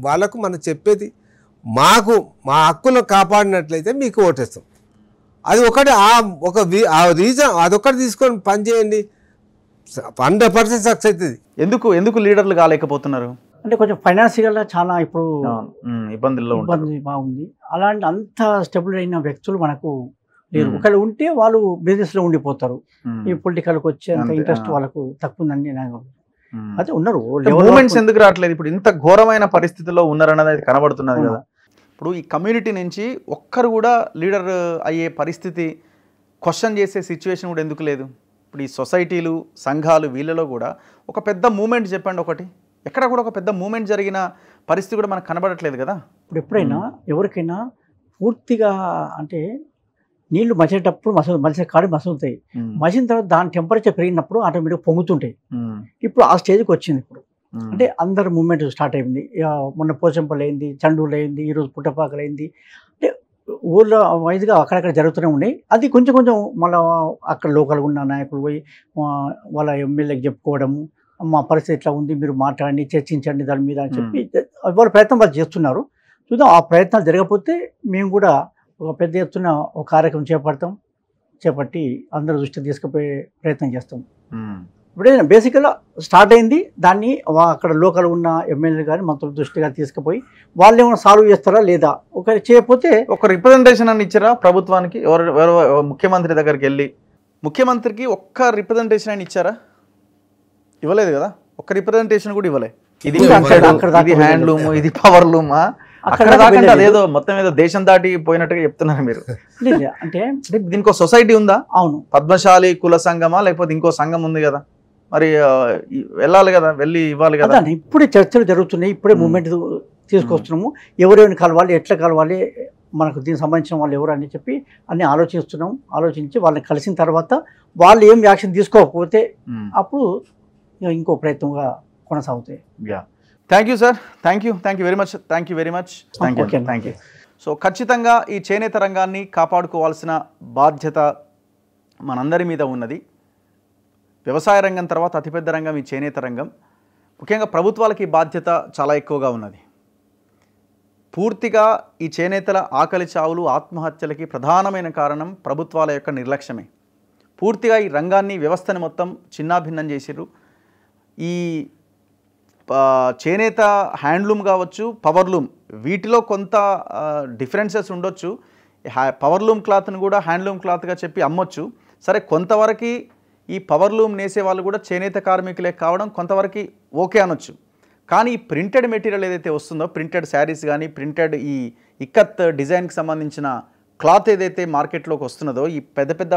వాళ్ళకు మనం చెప్పేది మాకు మా హక్కులను కాపాడినట్లయితే మీకు ఓటేస్తాం అది ఒకటి ఆ ఒక ఆ రీజన్ అదొకటి తీసుకొని పనిచేయండి హండ్రెడ్ పర్సెంట్ సక్సెస్ అవుతుంది ఎందుకు ఎందుకు లీడర్లు కాలేకపోతున్నారు అంటే కొంచెం ఫైనాన్షియల్గా చాలా ఇప్పుడు ఇబ్బందుల్లో ఇబ్బంది బాగుంది అలాంటి అంత స్టెబుల్ అయిన వ్యక్తులు మనకు లేరు ఒకవేళ ఉంటే వాళ్ళు బిజినెస్ లో ఉండిపోతారు ఈ పొలిటికల్కి వచ్చే ఇంట్రెస్ట్ వాళ్ళకు తక్కువ అయితే నాకు అదే ఉన్నారు మూమెంట్స్ ఎందుకు రావట్లేదు ఇప్పుడు ఇంత ఘోరమైన పరిస్థితుల్లో ఉన్నారన్నది కనబడుతున్నది కదా ఇప్పుడు ఈ కమ్యూనిటీ నుంచి ఒక్కరు కూడా లీడర్ అయ్యే పరిస్థితి క్వశ్చన్ చేసే సిచ్యువేషన్ కూడా ఎందుకు లేదు ఇప్పుడు ఈ సొసైటీలు సంఘాలు వీళ్ళలో కూడా ఒక పెద్ద మూమెంట్ చెప్పండి ఒకటి ఎక్కడ కూడా ఒక పెద్ద మూమెంట్ జరిగిన పరిస్థితి కూడా మనకు కనబడట్లేదు కదా ఇప్పుడు ఎప్పుడైనా ఎవరికైనా పూర్తిగా అంటే నీళ్లు మసేటప్పుడు మసలు మసే కాడి మసులుతాయి మసిన తర్వాత దాని టెంపరేచర్ పెరిగినప్పుడు ఆటోమేటిక్గా పొంగుతుంటాయి ఇప్పుడు ఆ స్టేజ్కి వచ్చింది ఇప్పుడు అంటే అందరు మూమెంట్ స్టార్ట్ అయింది మొన్న పోచంపలు అయింది చండూలు అయింది ఈరోజు పుట్టపాకలు అయింది అంటే ఊళ్ళో వైజ్గా అక్కడక్కడ జరుగుతూనే ఉన్నాయి అది కొంచెం కొంచెం మళ్ళీ అక్కడ లోకల్గా ఉన్న నాయకులు పోయి వాళ్ళ ఎమ్మెల్యేకి చెప్పుకోవడము మా పరిస్థితి ఇట్లా ఉంది మీరు మాట్లాడండి చర్చించండి దాని మీద అని చెప్పి వాళ్ళు ప్రయత్నం వాళ్ళు చేస్తున్నారు చూద్దాం ఆ ప్రయత్నాలు జరగకపోతే మేము కూడా ఒక పెద్ద ఎత్తున ఒక కార్యక్రమం చేపడతాం చేపట్టి అందరూ దృష్టి తీసుకుపోయే ప్రయత్నం చేస్తాం ఇప్పుడైనా బేసిక్గా స్టార్ట్ అయింది దాన్ని అక్కడ లోకల్ ఉన్న ఎమ్మెల్యేలు కానీ మంత్రుల దృష్టిగా తీసుకుపోయి వాళ్ళు ఏమైనా సాల్వ్ చేస్తారా లేదా ఒకరు చేయకపోతే ఒక రిప్రజెంటేషన్ అని ఇచ్చారా ప్రభుత్వానికి ఎవరు ముఖ్యమంత్రి దగ్గరికి వెళ్ళి ముఖ్యమంత్రికి ఒక్క రిప్రజెంటేషన్ అని ఇచ్చారా ఇవ్వలేదు కదా ఒక్క రిప్రజెంటేషన్ కూడా ఇవ్వలేదు ఇది హ్యాండ్లూమ్ ఇది పవర్లూమా అక్కడ దాకంటే అదేదో మొత్తం ఏదో దేశం దాటి పోయినట్టుగా చెప్తున్నారు మీరు అంటే దీనికి సొసైటీ ఉందా అవును పద్మశాలి కుల సంఘమా లేకపోతే ఇంకో సంఘం ఉంది కదా మరి వెళ్ళాలి కదా వెళ్ళి ఇవ్వాలి కదా ఇప్పుడే చర్చలు జరుగుతున్నాయి ఇప్పుడే మూమెంట్ తీసుకొస్తున్నాము ఎవరెవరిని కలవాలి ఎట్లా కలవాలి మనకు దీనికి సంబంధించిన వాళ్ళు ఎవరు అని చెప్పి అన్ని ఆలోచిస్తున్నాం ఆలోచించి వాళ్ళని కలిసిన తర్వాత వాళ్ళు ఏం యాక్షన్ తీసుకోకపోతే అప్పుడు ఇంకో ప్రయత్నంగా కొనసాగుతాయి thank you sir thank you thank you very much thank you very much thank you thank you so ఖచ్చితంగా ఈ చేనేత రంగాన్ని కాపాడుకోవాల్సిన బాధ్యత మనందరి మీద ఉన్నది వ్యవసాయ రంగం తర్వాత అతిపెద్ద రంగం ఈ చేనేత రంగం ముఖ్యంగా ప్రభుత్వాలకి బాధ్యత చాలా ఎక్కువగా ఉన్నది పూర్తిగా ఈ చేనేతల ఆకలి చావులు ఆత్మహత్యలకి ప్రధానమైన కారణం ప్రభుత్వాల యొక్క నిర్లక్ష్యమే పూర్తిగా ఈ రంగాన్ని వ్యవస్థని మొత్తం చిన్నాభిన్నం చేసిర్రు ఈ చేనేత హ్యాండ్లూమ్ కావచ్చు పవర్లూమ్ వీటిలో కొంత డిఫరెన్సెస్ ఉండొచ్చు పవర్లూమ్ క్లాత్ని కూడా హ్యాండ్లూమ్ క్లాత్గా చెప్పి అమ్మొచ్చు సరే కొంతవరకు ఈ పవర్లూమ్ నేసే వాళ్ళు కూడా చేనేత కార్మికులే కావడం కొంతవరకు ఓకే అనొచ్చు కానీ ఈ ప్రింటెడ్ మెటీరియల్ ఏదైతే వస్తుందో ప్రింటెడ్ శారీస్ కానీ ప్రింటెడ్ ఈ ఇక్కత్ డిజైన్కి సంబంధించిన క్లాత్ ఏదైతే మార్కెట్లోకి వస్తున్నదో ఈ పెద్ద పెద్ద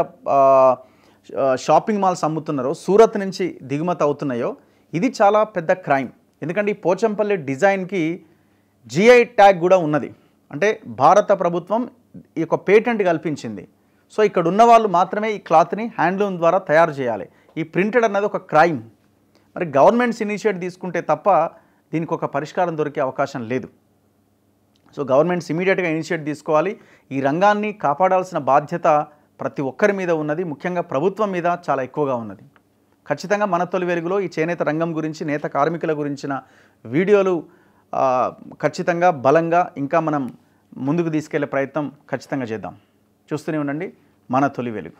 షాపింగ్ మాల్స్ అమ్ముతున్నారో సూరత్ నుంచి దిగుమతి అవుతున్నాయో ఇది చాలా పెద్ద క్రైమ్ ఎందుకంటే ఈ పోచంపల్లి డిజైన్కి జిఐ ట్యాగ్ కూడా ఉన్నది అంటే భారత ప్రభుత్వం ఈ యొక్క పేటెంట్ కల్పించింది సో ఇక్కడ ఉన్న వాళ్ళు మాత్రమే ఈ క్లాత్ని హ్యాండ్లూమ్ ద్వారా తయారు చేయాలి ఈ ప్రింటెడ్ అన్నది ఒక క్రైమ్ మరి గవర్నమెంట్స్ ఇనిషియేట్ తీసుకుంటే తప్ప దీనికి ఒక పరిష్కారం దొరికే అవకాశం లేదు సో గవర్నమెంట్స్ ఇమీడియట్గా ఇనిషియేట్ తీసుకోవాలి ఈ రంగాన్ని కాపాడాల్సిన బాధ్యత ప్రతి ఒక్కరి మీద ఉన్నది ముఖ్యంగా ప్రభుత్వం మీద చాలా ఎక్కువగా ఉన్నది ఖచ్చితంగా మన తొలి వెలుగులో ఈ చేనేత రంగం గురించి నేత కార్మికుల గురించిన వీడియోలు ఖచ్చితంగా బలంగా ఇంకా మనం ముందుకు తీసుకెళ్లే ప్రయత్నం ఖచ్చితంగా చేద్దాం చూస్తూనే ఉండండి మన తొలి వెలుగు